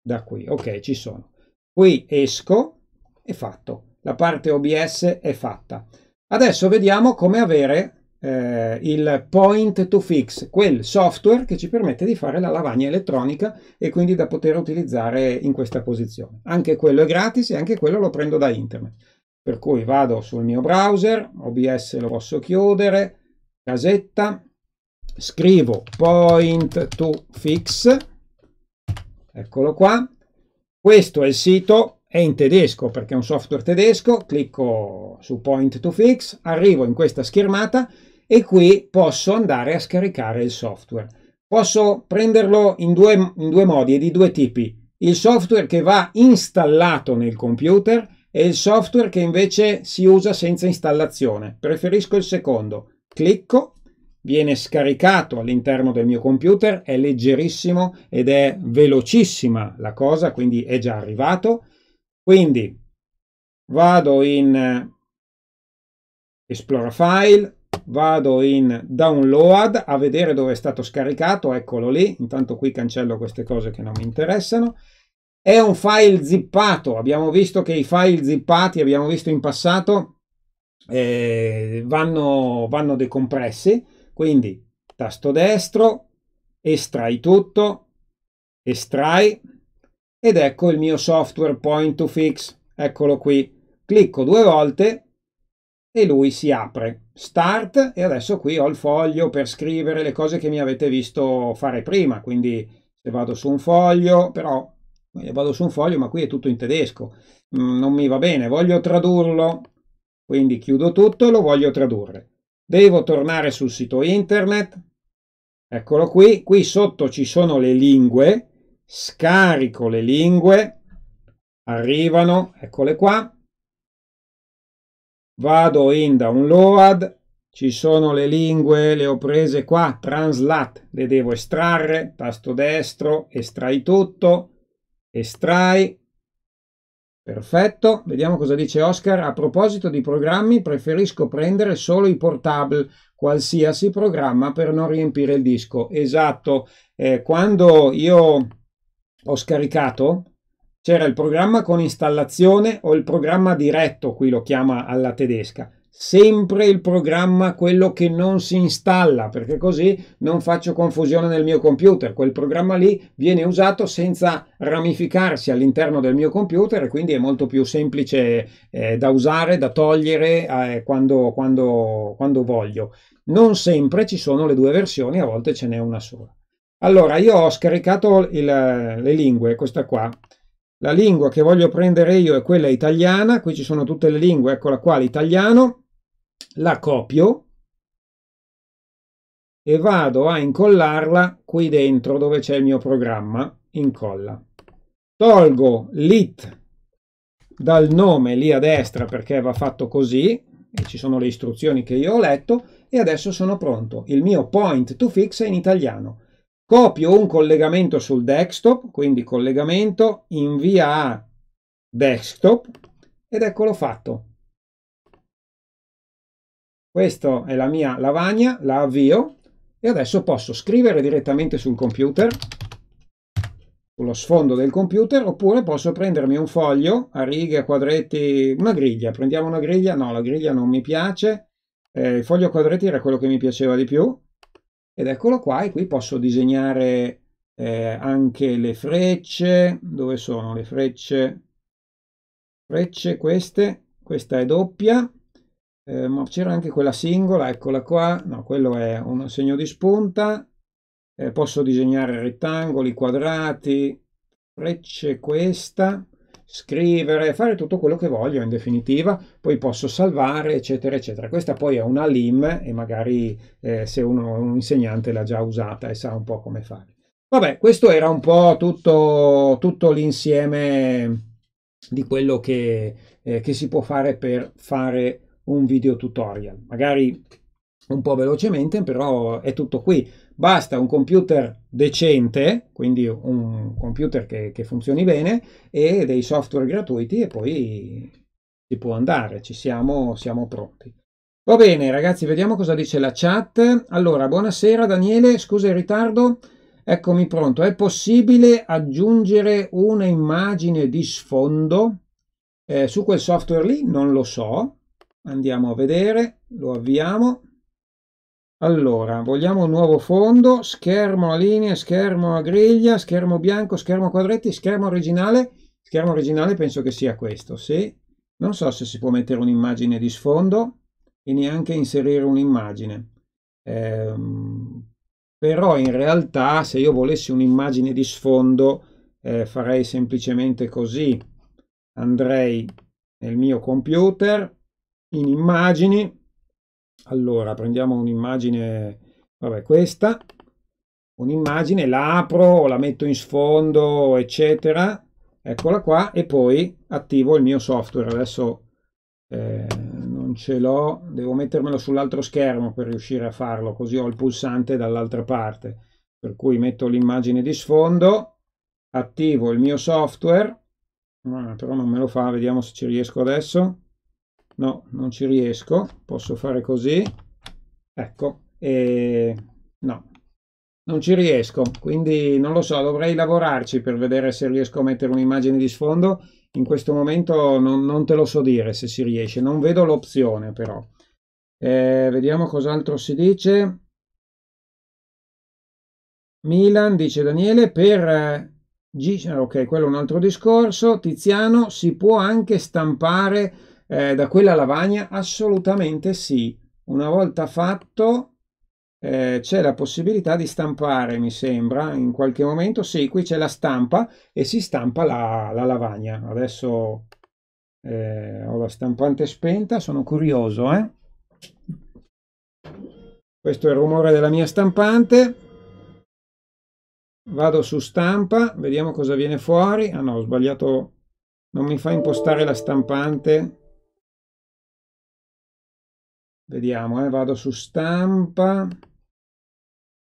da qui. Ok, ci sono. Qui esco, è fatto. La parte OBS è fatta. Adesso vediamo come avere eh, il point to fix, quel software che ci permette di fare la lavagna elettronica e quindi da poter utilizzare in questa posizione. Anche quello è gratis e anche quello lo prendo da internet. Per cui vado sul mio browser, OBS lo posso chiudere, casetta, scrivo point to fix, eccolo qua. Questo è il sito, è in tedesco perché è un software tedesco, clicco su point to fix, arrivo in questa schermata e qui posso andare a scaricare il software. Posso prenderlo in due, in due modi e di due tipi. Il software che va installato nel computer e il software che invece si usa senza installazione. Preferisco il secondo. Clicco, viene scaricato all'interno del mio computer, è leggerissimo ed è velocissima la cosa, quindi è già arrivato. Quindi vado in Esplora eh, File, vado in download a vedere dove è stato scaricato, eccolo lì, intanto qui cancello queste cose che non mi interessano. È un file zippato, abbiamo visto che i file zippati, abbiamo visto in passato, eh, vanno, vanno decompressi, quindi tasto destro, estrai tutto, estrai, ed ecco il mio software point to fix, eccolo qui. Clicco due volte e lui si apre start e adesso qui ho il foglio per scrivere le cose che mi avete visto fare prima, quindi se vado su un foglio, però eh, vado su un foglio ma qui è tutto in tedesco, mm, non mi va bene, voglio tradurlo, quindi chiudo tutto e lo voglio tradurre. Devo tornare sul sito internet, eccolo qui, qui sotto ci sono le lingue, scarico le lingue, arrivano, eccole qua, vado in download, ci sono le lingue, le ho prese qua, translate, le devo estrarre, tasto destro, estrai tutto, estrai, perfetto, vediamo cosa dice Oscar, a proposito di programmi preferisco prendere solo i portable, qualsiasi programma per non riempire il disco, esatto, eh, quando io ho scaricato c'era il programma con installazione o il programma diretto, qui lo chiama alla tedesca. Sempre il programma, quello che non si installa, perché così non faccio confusione nel mio computer. Quel programma lì viene usato senza ramificarsi all'interno del mio computer e quindi è molto più semplice eh, da usare, da togliere eh, quando, quando, quando voglio. Non sempre ci sono le due versioni, a volte ce n'è una sola. Allora, io ho scaricato il, le lingue, questa qua. La lingua che voglio prendere io è quella italiana, qui ci sono tutte le lingue, eccola qua l'italiano, la copio e vado a incollarla qui dentro dove c'è il mio programma, incolla. Tolgo lit dal nome lì a destra perché va fatto così, e ci sono le istruzioni che io ho letto, e adesso sono pronto. Il mio point to fix è in italiano copio un collegamento sul desktop, quindi collegamento invia a desktop ed eccolo fatto. Questa è la mia lavagna, la avvio e adesso posso scrivere direttamente sul computer, sullo sfondo del computer, oppure posso prendermi un foglio a righe, a quadretti, una griglia. Prendiamo una griglia, no, la griglia non mi piace, eh, il foglio a quadretti era quello che mi piaceva di più, ed eccolo qua e qui posso disegnare eh, anche le frecce dove sono le frecce frecce queste questa è doppia eh, ma c'era anche quella singola eccola qua no quello è un segno di spunta eh, posso disegnare rettangoli quadrati frecce questa scrivere, fare tutto quello che voglio in definitiva, poi posso salvare, eccetera, eccetera. Questa poi è una LIM e magari eh, se uno è un insegnante l'ha già usata e sa un po' come fare. Vabbè, questo era un po' tutto, tutto l'insieme di quello che, eh, che si può fare per fare un video tutorial. Magari un po' velocemente, però è tutto qui. Basta un computer decente, quindi un computer che, che funzioni bene, e dei software gratuiti e poi si può andare, ci siamo, siamo pronti. Va bene ragazzi, vediamo cosa dice la chat. Allora, buonasera Daniele, scusa il ritardo. Eccomi pronto. È possibile aggiungere una immagine di sfondo eh, su quel software lì? Non lo so. Andiamo a vedere, lo avviamo. Allora, vogliamo un nuovo fondo, schermo a linea, schermo a griglia, schermo bianco, schermo a quadretti, schermo originale. Schermo originale penso che sia questo, sì. Non so se si può mettere un'immagine di sfondo e neanche inserire un'immagine. Eh, però in realtà se io volessi un'immagine di sfondo eh, farei semplicemente così. Andrei nel mio computer, in immagini, allora, prendiamo un'immagine, vabbè, questa, un'immagine, la apro, la metto in sfondo, eccetera, eccola qua, e poi attivo il mio software. Adesso eh, non ce l'ho, devo mettermelo sull'altro schermo per riuscire a farlo, così ho il pulsante dall'altra parte. Per cui metto l'immagine di sfondo, attivo il mio software, ah, però non me lo fa, vediamo se ci riesco adesso no non ci riesco posso fare così ecco e no non ci riesco quindi non lo so dovrei lavorarci per vedere se riesco a mettere un'immagine di sfondo in questo momento non, non te lo so dire se si riesce non vedo l'opzione però eh, vediamo cos'altro si dice Milan dice Daniele per eh, G ok quello è un altro discorso Tiziano si può anche stampare eh, da quella lavagna? Assolutamente sì. Una volta fatto eh, c'è la possibilità di stampare, mi sembra, in qualche momento. Sì, qui c'è la stampa e si stampa la, la lavagna. Adesso eh, ho la stampante spenta, sono curioso. Eh? Questo è il rumore della mia stampante. Vado su stampa, vediamo cosa viene fuori. Ah no, ho sbagliato, non mi fa impostare la stampante Vediamo, eh, vado su stampa.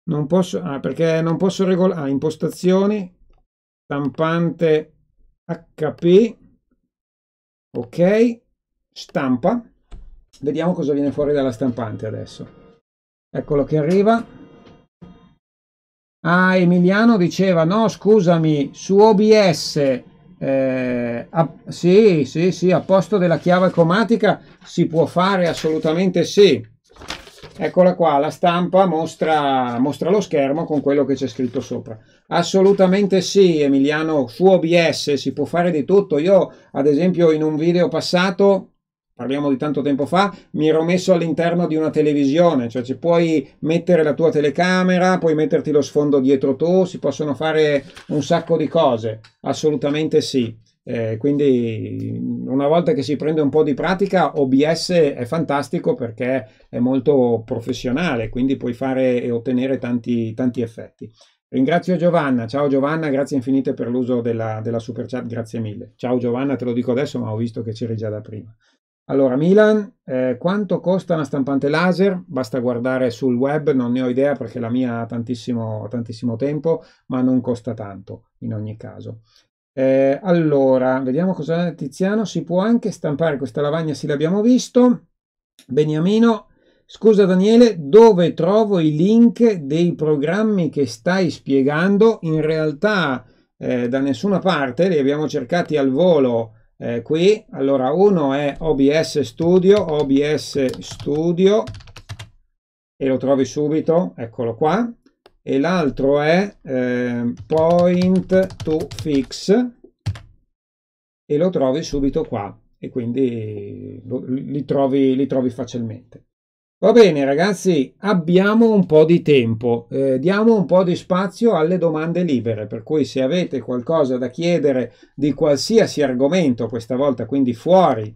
Non posso, ah, perché non posso regolare, ah, impostazioni, stampante HP, ok, stampa. Vediamo cosa viene fuori dalla stampante adesso. Eccolo che arriva. Ah, Emiliano diceva, no, scusami, su OBS eh, a, ah, sì, sì, sì, a posto della chiave cromatica si può fare assolutamente sì. Eccola qua, la stampa mostra, mostra lo schermo con quello che c'è scritto sopra. Assolutamente sì, Emiliano, su OBS si può fare di tutto. Io, ad esempio, in un video passato parliamo di tanto tempo fa, mi ero messo all'interno di una televisione, cioè ci puoi mettere la tua telecamera, puoi metterti lo sfondo dietro tu, si possono fare un sacco di cose, assolutamente sì. Eh, quindi una volta che si prende un po' di pratica, OBS è fantastico perché è molto professionale, quindi puoi fare e ottenere tanti, tanti effetti. Ringrazio Giovanna, ciao Giovanna, grazie infinite per l'uso della, della super chat, grazie mille. Ciao Giovanna, te lo dico adesso ma ho visto che c'eri già da prima. Allora, Milan, eh, quanto costa una stampante laser? Basta guardare sul web, non ne ho idea perché la mia ha tantissimo, tantissimo tempo, ma non costa tanto in ogni caso. Eh, allora, vediamo cosa Tiziano. Si può anche stampare questa lavagna, sì l'abbiamo visto. Beniamino, scusa Daniele, dove trovo i link dei programmi che stai spiegando? In realtà eh, da nessuna parte, li abbiamo cercati al volo eh, qui. Allora, uno è OBS Studio, OBS Studio, e lo trovi subito, eccolo qua. E l'altro è eh, Point to Fix, e lo trovi subito qua. E quindi li trovi, li trovi facilmente. Va bene ragazzi, abbiamo un po' di tempo, eh, diamo un po' di spazio alle domande libere, per cui se avete qualcosa da chiedere di qualsiasi argomento, questa volta quindi fuori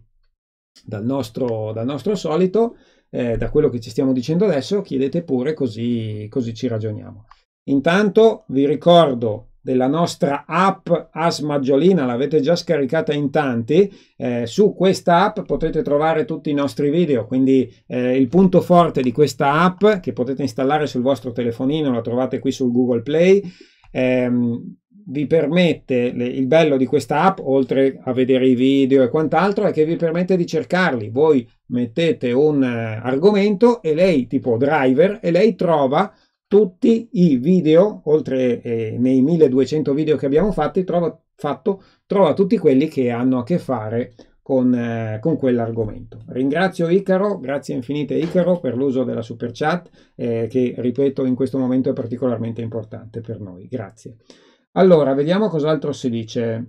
dal nostro, dal nostro solito, eh, da quello che ci stiamo dicendo adesso, chiedete pure così, così ci ragioniamo. Intanto vi ricordo della nostra app As Maggiolina, l'avete già scaricata in tanti, eh, su questa app potete trovare tutti i nostri video, quindi eh, il punto forte di questa app che potete installare sul vostro telefonino, la trovate qui su Google Play. Ehm, vi permette, le, il bello di questa app, oltre a vedere i video e quant'altro, è che vi permette di cercarli. Voi mettete un eh, argomento e lei, tipo driver, e lei trova tutti i video, oltre eh, nei 1200 video che abbiamo fatti, trova, fatto, trova tutti quelli che hanno a che fare con, eh, con quell'argomento. Ringrazio Icaro, grazie infinite Icaro per l'uso della super chat eh, che, ripeto, in questo momento è particolarmente importante per noi. Grazie. Allora, vediamo cos'altro si dice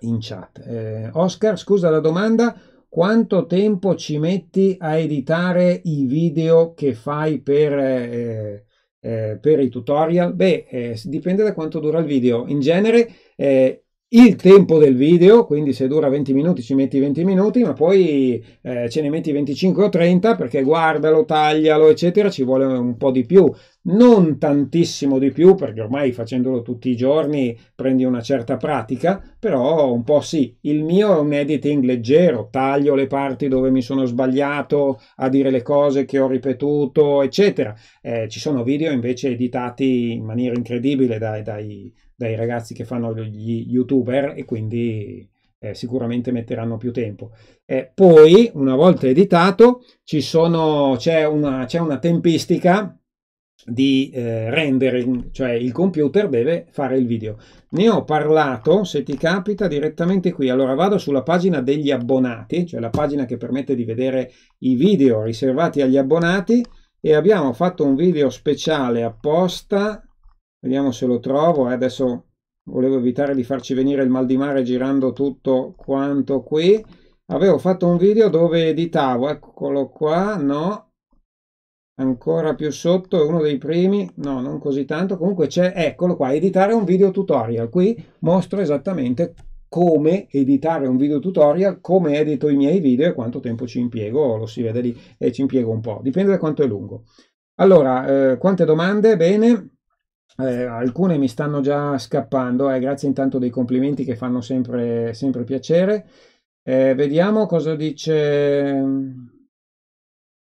in chat. Eh, Oscar, scusa la domanda, quanto tempo ci metti a editare i video che fai per eh, eh, per i tutorial? Beh, eh, dipende da quanto dura il video. In genere eh, il tempo del video, quindi se dura 20 minuti ci metti 20 minuti, ma poi eh, ce ne metti 25 o 30 perché guardalo, taglialo, eccetera, ci vuole un po' di più, non tantissimo di più perché ormai facendolo tutti i giorni prendi una certa pratica, però un po' sì. Il mio è un editing leggero, taglio le parti dove mi sono sbagliato a dire le cose che ho ripetuto, eccetera. Eh, ci sono video invece editati in maniera incredibile dai, dai dai ragazzi che fanno gli youtuber e quindi eh, sicuramente metteranno più tempo. Eh, poi, una volta editato, ci sono, c'è, una, c'è una tempistica di eh, rendering, cioè il computer deve fare il video. Ne ho parlato, se ti capita, direttamente qui. Allora vado sulla pagina degli abbonati, cioè la pagina che permette di vedere i video riservati agli abbonati e abbiamo fatto un video speciale apposta Vediamo se lo trovo. Eh, adesso volevo evitare di farci venire il mal di mare girando tutto quanto qui. Avevo fatto un video dove editavo, eccolo qua, no, ancora più sotto, è uno dei primi, no, non così tanto, comunque c'è, eccolo qua, editare un video tutorial. Qui mostro esattamente come editare un video tutorial, come edito i miei video e quanto tempo ci impiego, lo si vede lì, e ci impiego un po', dipende da quanto è lungo. Allora, eh, quante domande? Bene, eh, alcune mi stanno già scappando, eh, grazie intanto dei complimenti che fanno sempre, sempre piacere. Eh, vediamo cosa dice,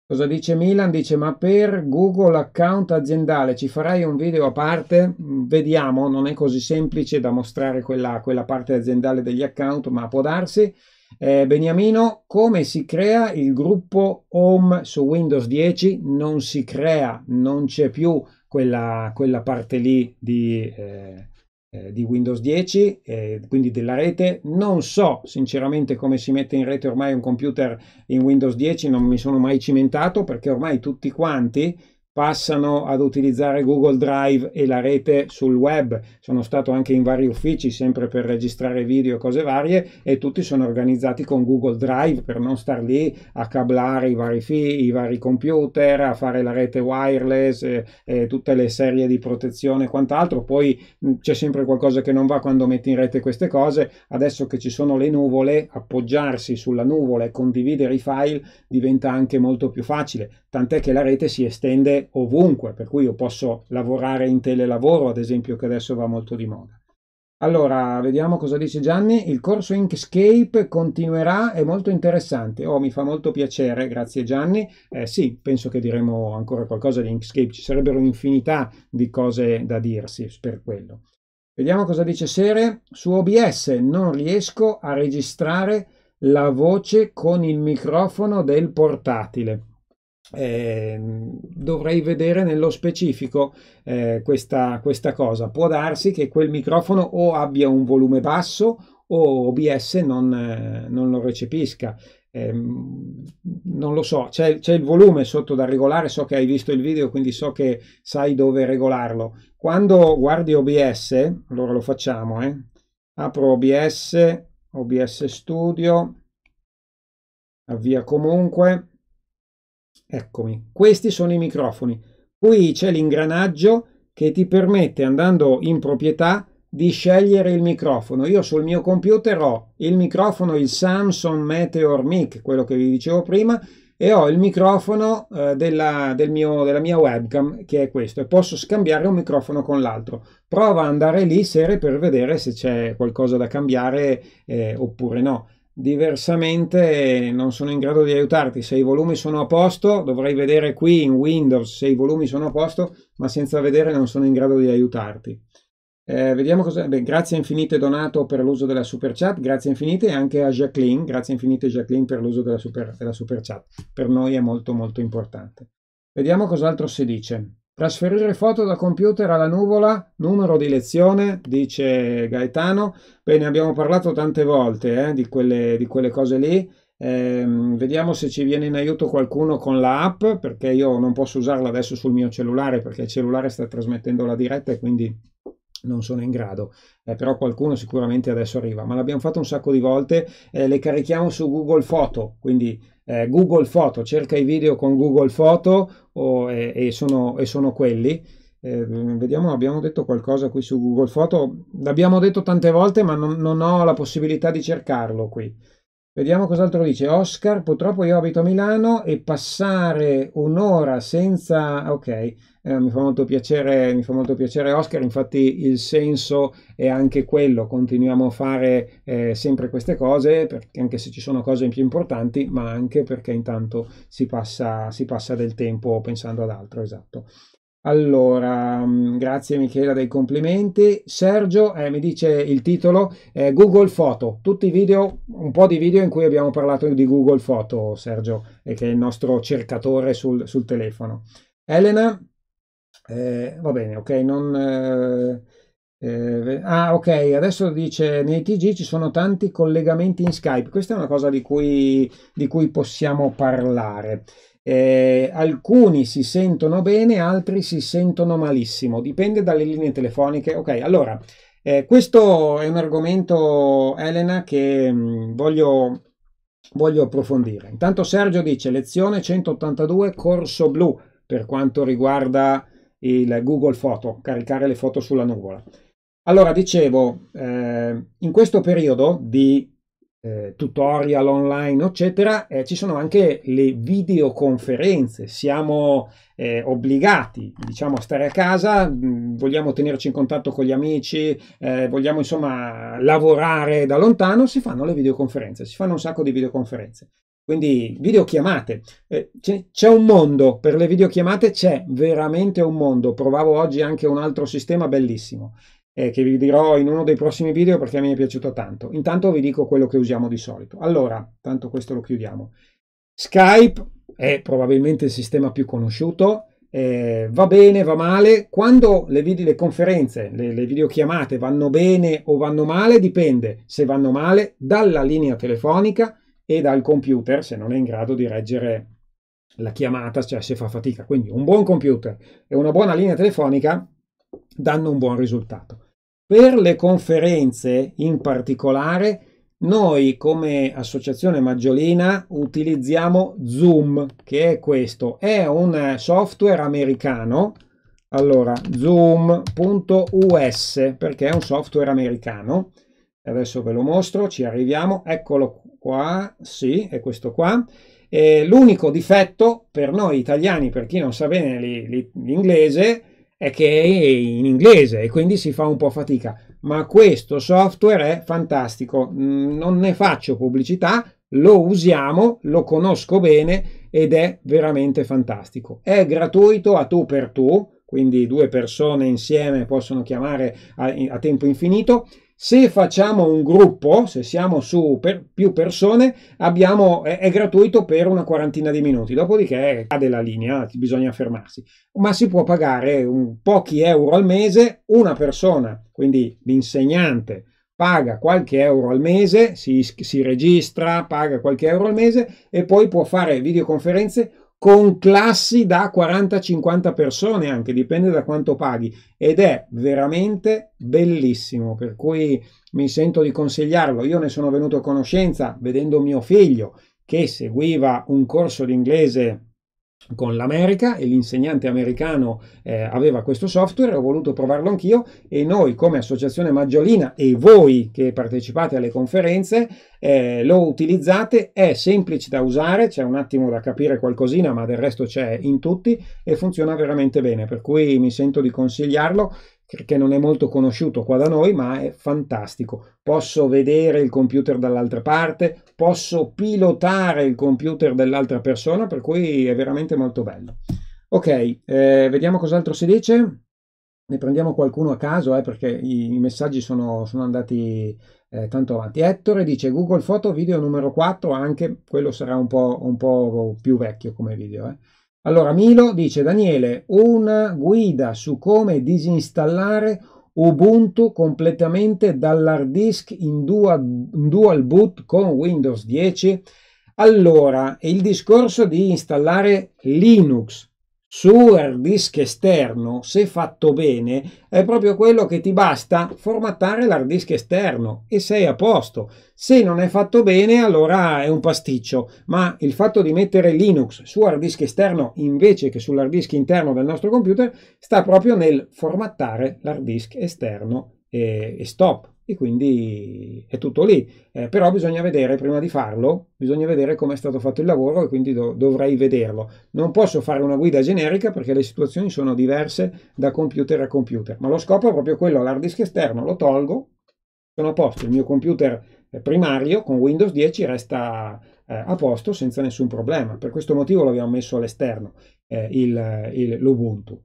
cosa dice Milan, dice ma per Google account aziendale ci farai un video a parte? Mm, vediamo, non è così semplice da mostrare quella, quella parte aziendale degli account, ma può darsi. Eh, Beniamino, come si crea il gruppo Home su Windows 10? Non si crea, non c'è più quella, quella parte lì di, eh, eh, di Windows 10, eh, quindi della rete. Non so sinceramente come si mette in rete ormai un computer in Windows 10, non mi sono mai cimentato perché ormai tutti quanti passano ad utilizzare Google Drive e la rete sul web. Sono stato anche in vari uffici, sempre per registrare video e cose varie, e tutti sono organizzati con Google Drive per non star lì a cablare i vari, fi- i vari computer, a fare la rete wireless, eh, eh, tutte le serie di protezione e quant'altro. Poi c'è sempre qualcosa che non va quando metti in rete queste cose. Adesso che ci sono le nuvole, appoggiarsi sulla nuvola e condividere i file diventa anche molto più facile, tant'è che la rete si estende ovunque, per cui io posso lavorare in telelavoro, ad esempio, che adesso va molto di moda. Allora, vediamo cosa dice Gianni. Il corso Inkscape continuerà, è molto interessante. Oh, mi fa molto piacere, grazie Gianni. Eh, sì, penso che diremo ancora qualcosa di Inkscape, ci sarebbero un'infinità di cose da dirsi per quello. Vediamo cosa dice Sere. Su OBS non riesco a registrare la voce con il microfono del portatile. Eh, dovrei vedere nello specifico eh, questa, questa cosa. Può darsi che quel microfono o abbia un volume basso o OBS non, eh, non lo recepisca. Ehm, non lo so, c'è, c'è il volume sotto da regolare, so che hai visto il video, quindi so che sai dove regolarlo. Quando guardi OBS, allora lo facciamo, eh. apro OBS, OBS Studio, avvia comunque, Eccomi, questi sono i microfoni. Qui c'è l'ingranaggio che ti permette, andando in proprietà, di scegliere il microfono. Io sul mio computer ho il microfono, il Samsung Meteor Mic, quello che vi dicevo prima, e ho il microfono eh, della, del mio, della mia webcam, che è questo, e posso scambiare un microfono con l'altro. Prova ad andare lì sere per vedere se c'è qualcosa da cambiare eh, oppure no diversamente non sono in grado di aiutarti. Se i volumi sono a posto, dovrei vedere qui in Windows se i volumi sono a posto, ma senza vedere non sono in grado di aiutarti. Eh, vediamo cosa... Beh, grazie infinite Donato per l'uso della super chat, grazie infinite anche a Jacqueline, grazie infinite Jacqueline per l'uso della super, della super chat. Per noi è molto molto importante. Vediamo cos'altro si dice. Trasferire foto da computer alla nuvola, numero di lezione, dice Gaetano. Bene, abbiamo parlato tante volte eh, di, quelle, di, quelle, cose lì. Eh, vediamo se ci viene in aiuto qualcuno con la app, perché io non posso usarla adesso sul mio cellulare, perché il cellulare sta trasmettendo la diretta e quindi non sono in grado, eh, però qualcuno sicuramente adesso arriva, ma l'abbiamo fatto un sacco di volte, eh, le carichiamo su Google Photo, quindi eh, Google Photo, cerca i video con Google Photo o, e, sono, e, sono, quelli. Eh, vediamo, abbiamo detto qualcosa qui su Google Photo, l'abbiamo detto tante volte ma non, non ho la possibilità di cercarlo qui. Vediamo cos'altro dice Oscar, purtroppo io abito a Milano e passare un'ora senza... ok eh, mi, fa molto piacere, mi fa molto piacere Oscar, infatti il senso è anche quello, continuiamo a fare eh, sempre queste cose, perché, anche se ci sono cose più importanti, ma anche perché intanto si passa, si passa del tempo pensando ad altro, esatto. Allora, mm, grazie Michela dei complimenti. Sergio eh, mi dice il titolo eh, Google Photo. tutti i video, un po' di video in cui abbiamo parlato di Google Photo, Sergio, eh, che è il nostro cercatore sul, sul telefono. Elena, eh, va bene, ok, non... Eh, eh ah, ok, adesso dice nei TG ci sono tanti collegamenti in Skype. Questa è una cosa di cui, di cui possiamo parlare. Eh, alcuni si sentono bene, altri si sentono malissimo, dipende dalle linee telefoniche. Ok, allora, eh, questo è un argomento, Elena, che mh, mm, voglio, voglio approfondire. Intanto Sergio dice lezione 182 corso blu per quanto riguarda il Google Photo, caricare le foto sulla nuvola. Allora, dicevo, eh, in questo periodo di eh, tutorial online, eccetera, eh, ci sono anche le videoconferenze. Siamo eh, obbligati, diciamo, a stare a casa, mm, vogliamo tenerci in contatto con gli amici, eh, vogliamo insomma lavorare da lontano, si fanno le videoconferenze, si fanno un sacco di videoconferenze. Quindi videochiamate, eh, c'è un mondo, per le videochiamate c'è veramente un mondo. Provavo oggi anche un altro sistema bellissimo eh, che vi dirò in uno dei prossimi video perché mi è piaciuto tanto. Intanto vi dico quello che usiamo di solito. Allora, tanto questo lo chiudiamo. Skype è probabilmente il sistema più conosciuto, eh, va bene, va male. Quando le, video, le conferenze, le, le, videochiamate vanno bene o vanno male, dipende se vanno male dalla linea telefonica e dal computer se non è in grado di reggere la chiamata, cioè se fa fatica. Quindi un buon computer e una buona linea telefonica danno un buon risultato. Per le conferenze in particolare, noi come associazione maggiolina utilizziamo Zoom, che è questo, è un software americano, allora zoom.us perché è un software americano, adesso ve lo mostro, ci arriviamo, eccolo qui qua, sì, è questo qua. l'unico difetto per noi italiani, per chi non sa bene l'inglese, è che è in inglese e quindi si fa un po' fatica. Ma questo software è fantastico, mm, non ne faccio pubblicità, lo usiamo, lo conosco bene ed è veramente fantastico. È gratuito a tu per tu, quindi due persone insieme possono chiamare a tempo infinito se facciamo un gruppo, se siamo su per più persone, abbiamo, è, è, gratuito per una quarantina di minuti, dopodiché cade la linea, bisogna fermarsi. Ma si può pagare un, pochi euro al mese, una persona, quindi l'insegnante, paga qualche euro al mese, si, si registra, paga qualche euro al mese e poi può fare videoconferenze con classi da 40-50 persone anche, dipende da quanto paghi ed è veramente bellissimo, per cui mi sento di consigliarlo. Io ne sono venuto a conoscenza vedendo mio figlio che seguiva un corso di inglese con l'America e l'insegnante americano eh, aveva questo software, ho voluto provarlo anch'io e noi come associazione maggiolina e voi che partecipate alle conferenze eh, lo utilizzate, è semplice da usare, c'è un attimo da capire qualcosina ma del resto c'è in tutti e funziona veramente bene, per cui mi sento di consigliarlo che non è molto conosciuto qua da noi, ma è fantastico. Posso vedere il computer dall'altra parte, posso pilotare il computer dell'altra persona, per cui è veramente molto bello. Ok, eh, vediamo cos'altro si dice. Ne prendiamo qualcuno a caso, eh, perché i, i, messaggi sono, sono andati eh, tanto avanti. Ettore dice Google Photo video numero 4, anche quello sarà un po', un po più vecchio come video. Eh. Allora Milo dice Daniele, una guida su come disinstallare Ubuntu completamente dall'hard disk in dual, boot con Windows 10. Allora, il discorso di installare Linux su hard disk esterno, se fatto bene, è proprio quello che ti basta formattare l'hard disk esterno e sei a posto. Se non è fatto bene, allora è un pasticcio, ma il fatto di mettere Linux su hard disk esterno invece che sull'hard disk interno del nostro computer sta proprio nel formattare l'hard disk esterno e, e stop e quindi è tutto lì. Eh, però bisogna vedere prima di farlo, bisogna vedere come è stato fatto il lavoro e quindi do- dovrei vederlo. Non posso fare una guida generica perché le situazioni sono diverse da computer a computer, ma lo scopo è proprio quello, l'hard disk esterno lo tolgo, sono a posto, il mio computer eh, primario con Windows 10 resta eh, a posto senza nessun problema. Per questo motivo l'abbiamo messo all'esterno eh, il, il, l'Ubuntu.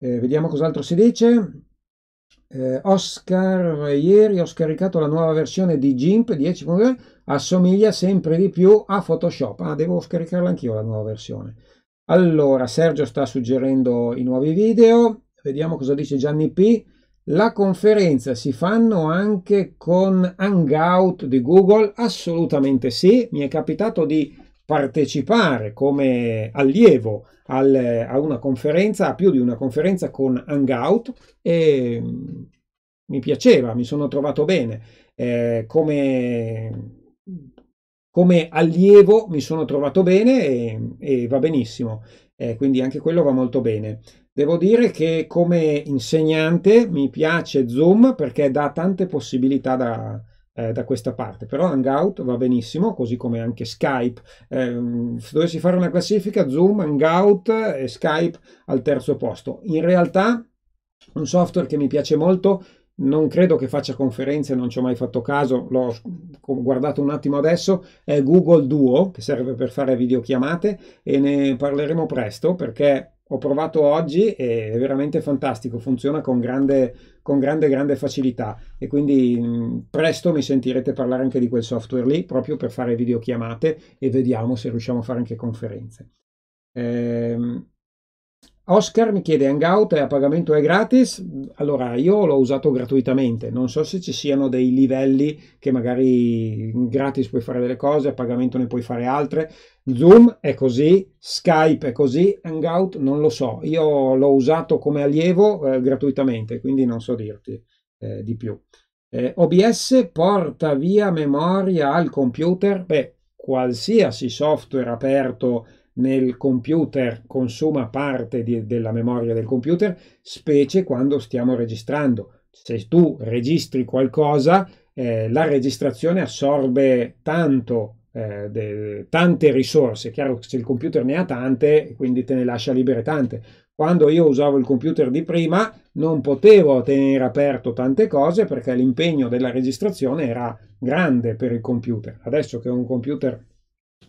Eh, vediamo cos'altro si dice eh, Oscar, ieri ho scaricato la nuova versione di GIMP 10.2, assomiglia sempre di più a Photoshop. Ah, devo scaricarla anch'io la nuova versione. Allora, Sergio sta suggerendo i nuovi video. Vediamo cosa dice Gianni P. La conferenza si fanno anche con Hangout di Google? Assolutamente sì. Mi è capitato di partecipare come allievo al, a una conferenza, a più di una conferenza con Hangout e mm, mi piaceva, mi sono trovato bene. Eh, come, come, allievo mi sono trovato bene e, e va benissimo, eh, quindi anche quello va molto bene. Devo dire che come insegnante mi piace Zoom perché dà tante possibilità da, eh, da questa parte. Però Hangout va benissimo, così come anche Skype. Eh, dovessi fare una classifica, Zoom, Hangout e Skype al terzo posto. In realtà un software che mi piace molto non credo che faccia conferenze, non ci ho mai fatto caso, l'ho guardato un attimo adesso, è Google Duo, che serve per fare videochiamate e ne parleremo presto perché ho provato oggi e è veramente fantastico, funziona con grande, con grande, grande facilità e quindi mm, presto mi sentirete parlare anche di quel software lì proprio per fare videochiamate e vediamo se riusciamo a fare anche conferenze. Ehm, Oscar mi chiede Hangout è a pagamento è gratis? Allora io l'ho usato gratuitamente, non so se ci siano dei livelli che magari mm, gratis puoi fare delle cose, a pagamento ne puoi fare altre, Zoom è così, Skype è così, Hangout non lo so. Io l'ho usato come allievo eh, gratuitamente, quindi non so dirti eh, di più. Eh, OBS porta via memoria al computer? Beh, qualsiasi software aperto nel computer consuma parte di, della memoria del computer, specie quando stiamo registrando. Se tu registri qualcosa, eh, la registrazione assorbe tanto eh, de, tante risorse. È chiaro che se il computer ne ha tante, quindi te ne lascia libere tante. Quando io usavo il computer di prima non potevo tenere aperto tante cose perché l'impegno della registrazione era grande per il computer. Adesso che ho un computer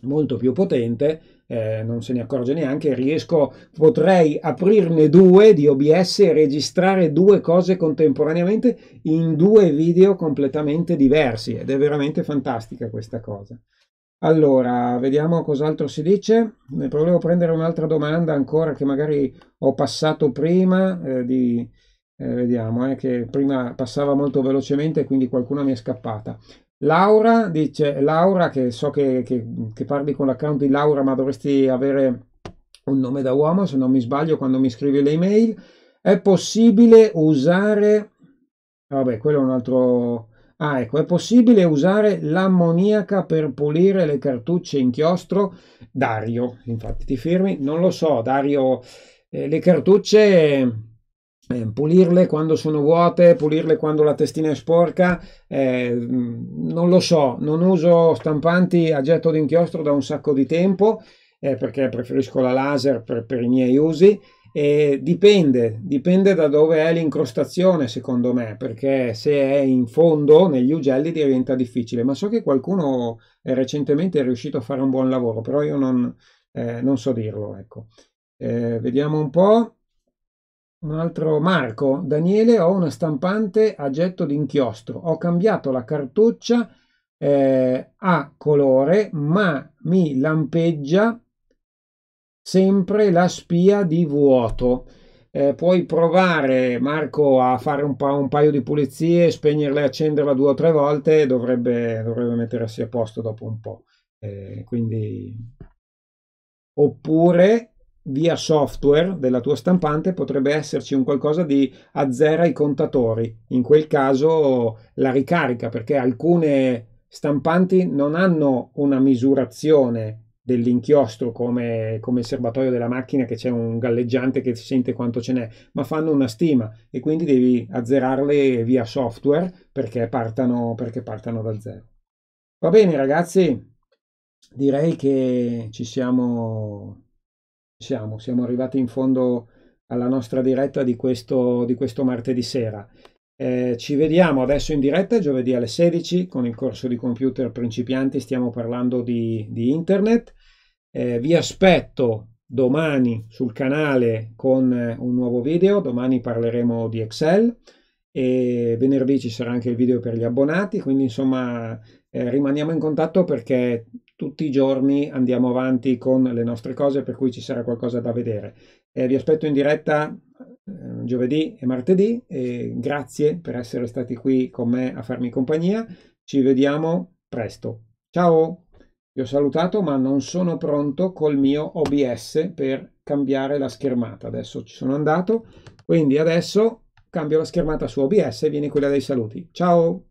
molto più potente, eh, non se ne accorge neanche, riesco, potrei aprirne due di OBS e registrare due cose contemporaneamente in due video completamente diversi ed è veramente fantastica questa cosa. Allora, vediamo cos'altro si dice. Ne provo a prendere un'altra domanda ancora che magari ho passato prima, eh, di, eh, vediamo, eh, che prima passava molto velocemente quindi qualcuno mi è scappata. Laura dice, Laura che so che, che, che parli con l'account di Laura ma dovresti avere un nome da uomo se non mi sbaglio quando mi scrivi le email, è possibile usare... Vabbè, quello è un altro Ah, ecco, è possibile usare l'ammoniaca per pulire le cartucce inchiostro? Dario, infatti ti firmi? Non lo so, Dario, eh, le cartucce eh, pulirle quando sono vuote, pulirle quando la testina è sporca, eh, mm, non lo so, non uso stampanti a getto d'inchiostro da un sacco di tempo eh, perché preferisco la laser per, per i miei usi. E dipende, dipende da dove è l'incrostazione secondo me, perché se è in fondo negli ugelli diventa difficile, ma so che qualcuno è recentemente è riuscito a fare un buon lavoro, però io non, eh, non so dirlo. Ecco. Eh, vediamo un po'. Un altro Marco, Daniele, ho una stampante a getto d'inchiostro, ho cambiato la cartuccia eh, a colore, ma mi lampeggia sempre la spia di vuoto. Eh, puoi provare Marco a fare un, pa- un, paio di pulizie, spegnerla e accenderla due o tre volte, dovrebbe, dovrebbe mettersi a posto dopo un po'. Eh, quindi... Oppure via software della tua stampante potrebbe esserci un qualcosa di azzera i contatori. In quel caso la ricarica perché alcune stampanti non hanno una misurazione dell'inchiostro come, come, il serbatoio della macchina che c'è un galleggiante che sente quanto ce n'è, ma fanno una stima e quindi devi azzerarle via software perché partano, perché partano dal zero. Va bene ragazzi, direi che ci siamo, siamo, siamo arrivati in fondo alla nostra diretta di questo, di questo martedì sera. Eh, ci vediamo adesso in diretta giovedì alle 16 con il corso di computer principianti, stiamo parlando di, di internet. Eh, vi aspetto domani sul canale con eh, un nuovo video, domani parleremo di Excel e venerdì ci sarà anche il video per gli abbonati, quindi insomma eh, rimaniamo in contatto perché tutti i giorni andiamo avanti con le nostre cose, per cui ci sarà qualcosa da vedere. Eh, vi aspetto in diretta eh, giovedì e martedì. E grazie per essere stati qui con me a farmi compagnia. Ci vediamo presto. Ciao! Vi ho salutato ma non sono pronto col mio OBS per cambiare la schermata. Adesso ci sono andato, quindi adesso cambio la schermata su OBS e viene quella dei saluti. Ciao!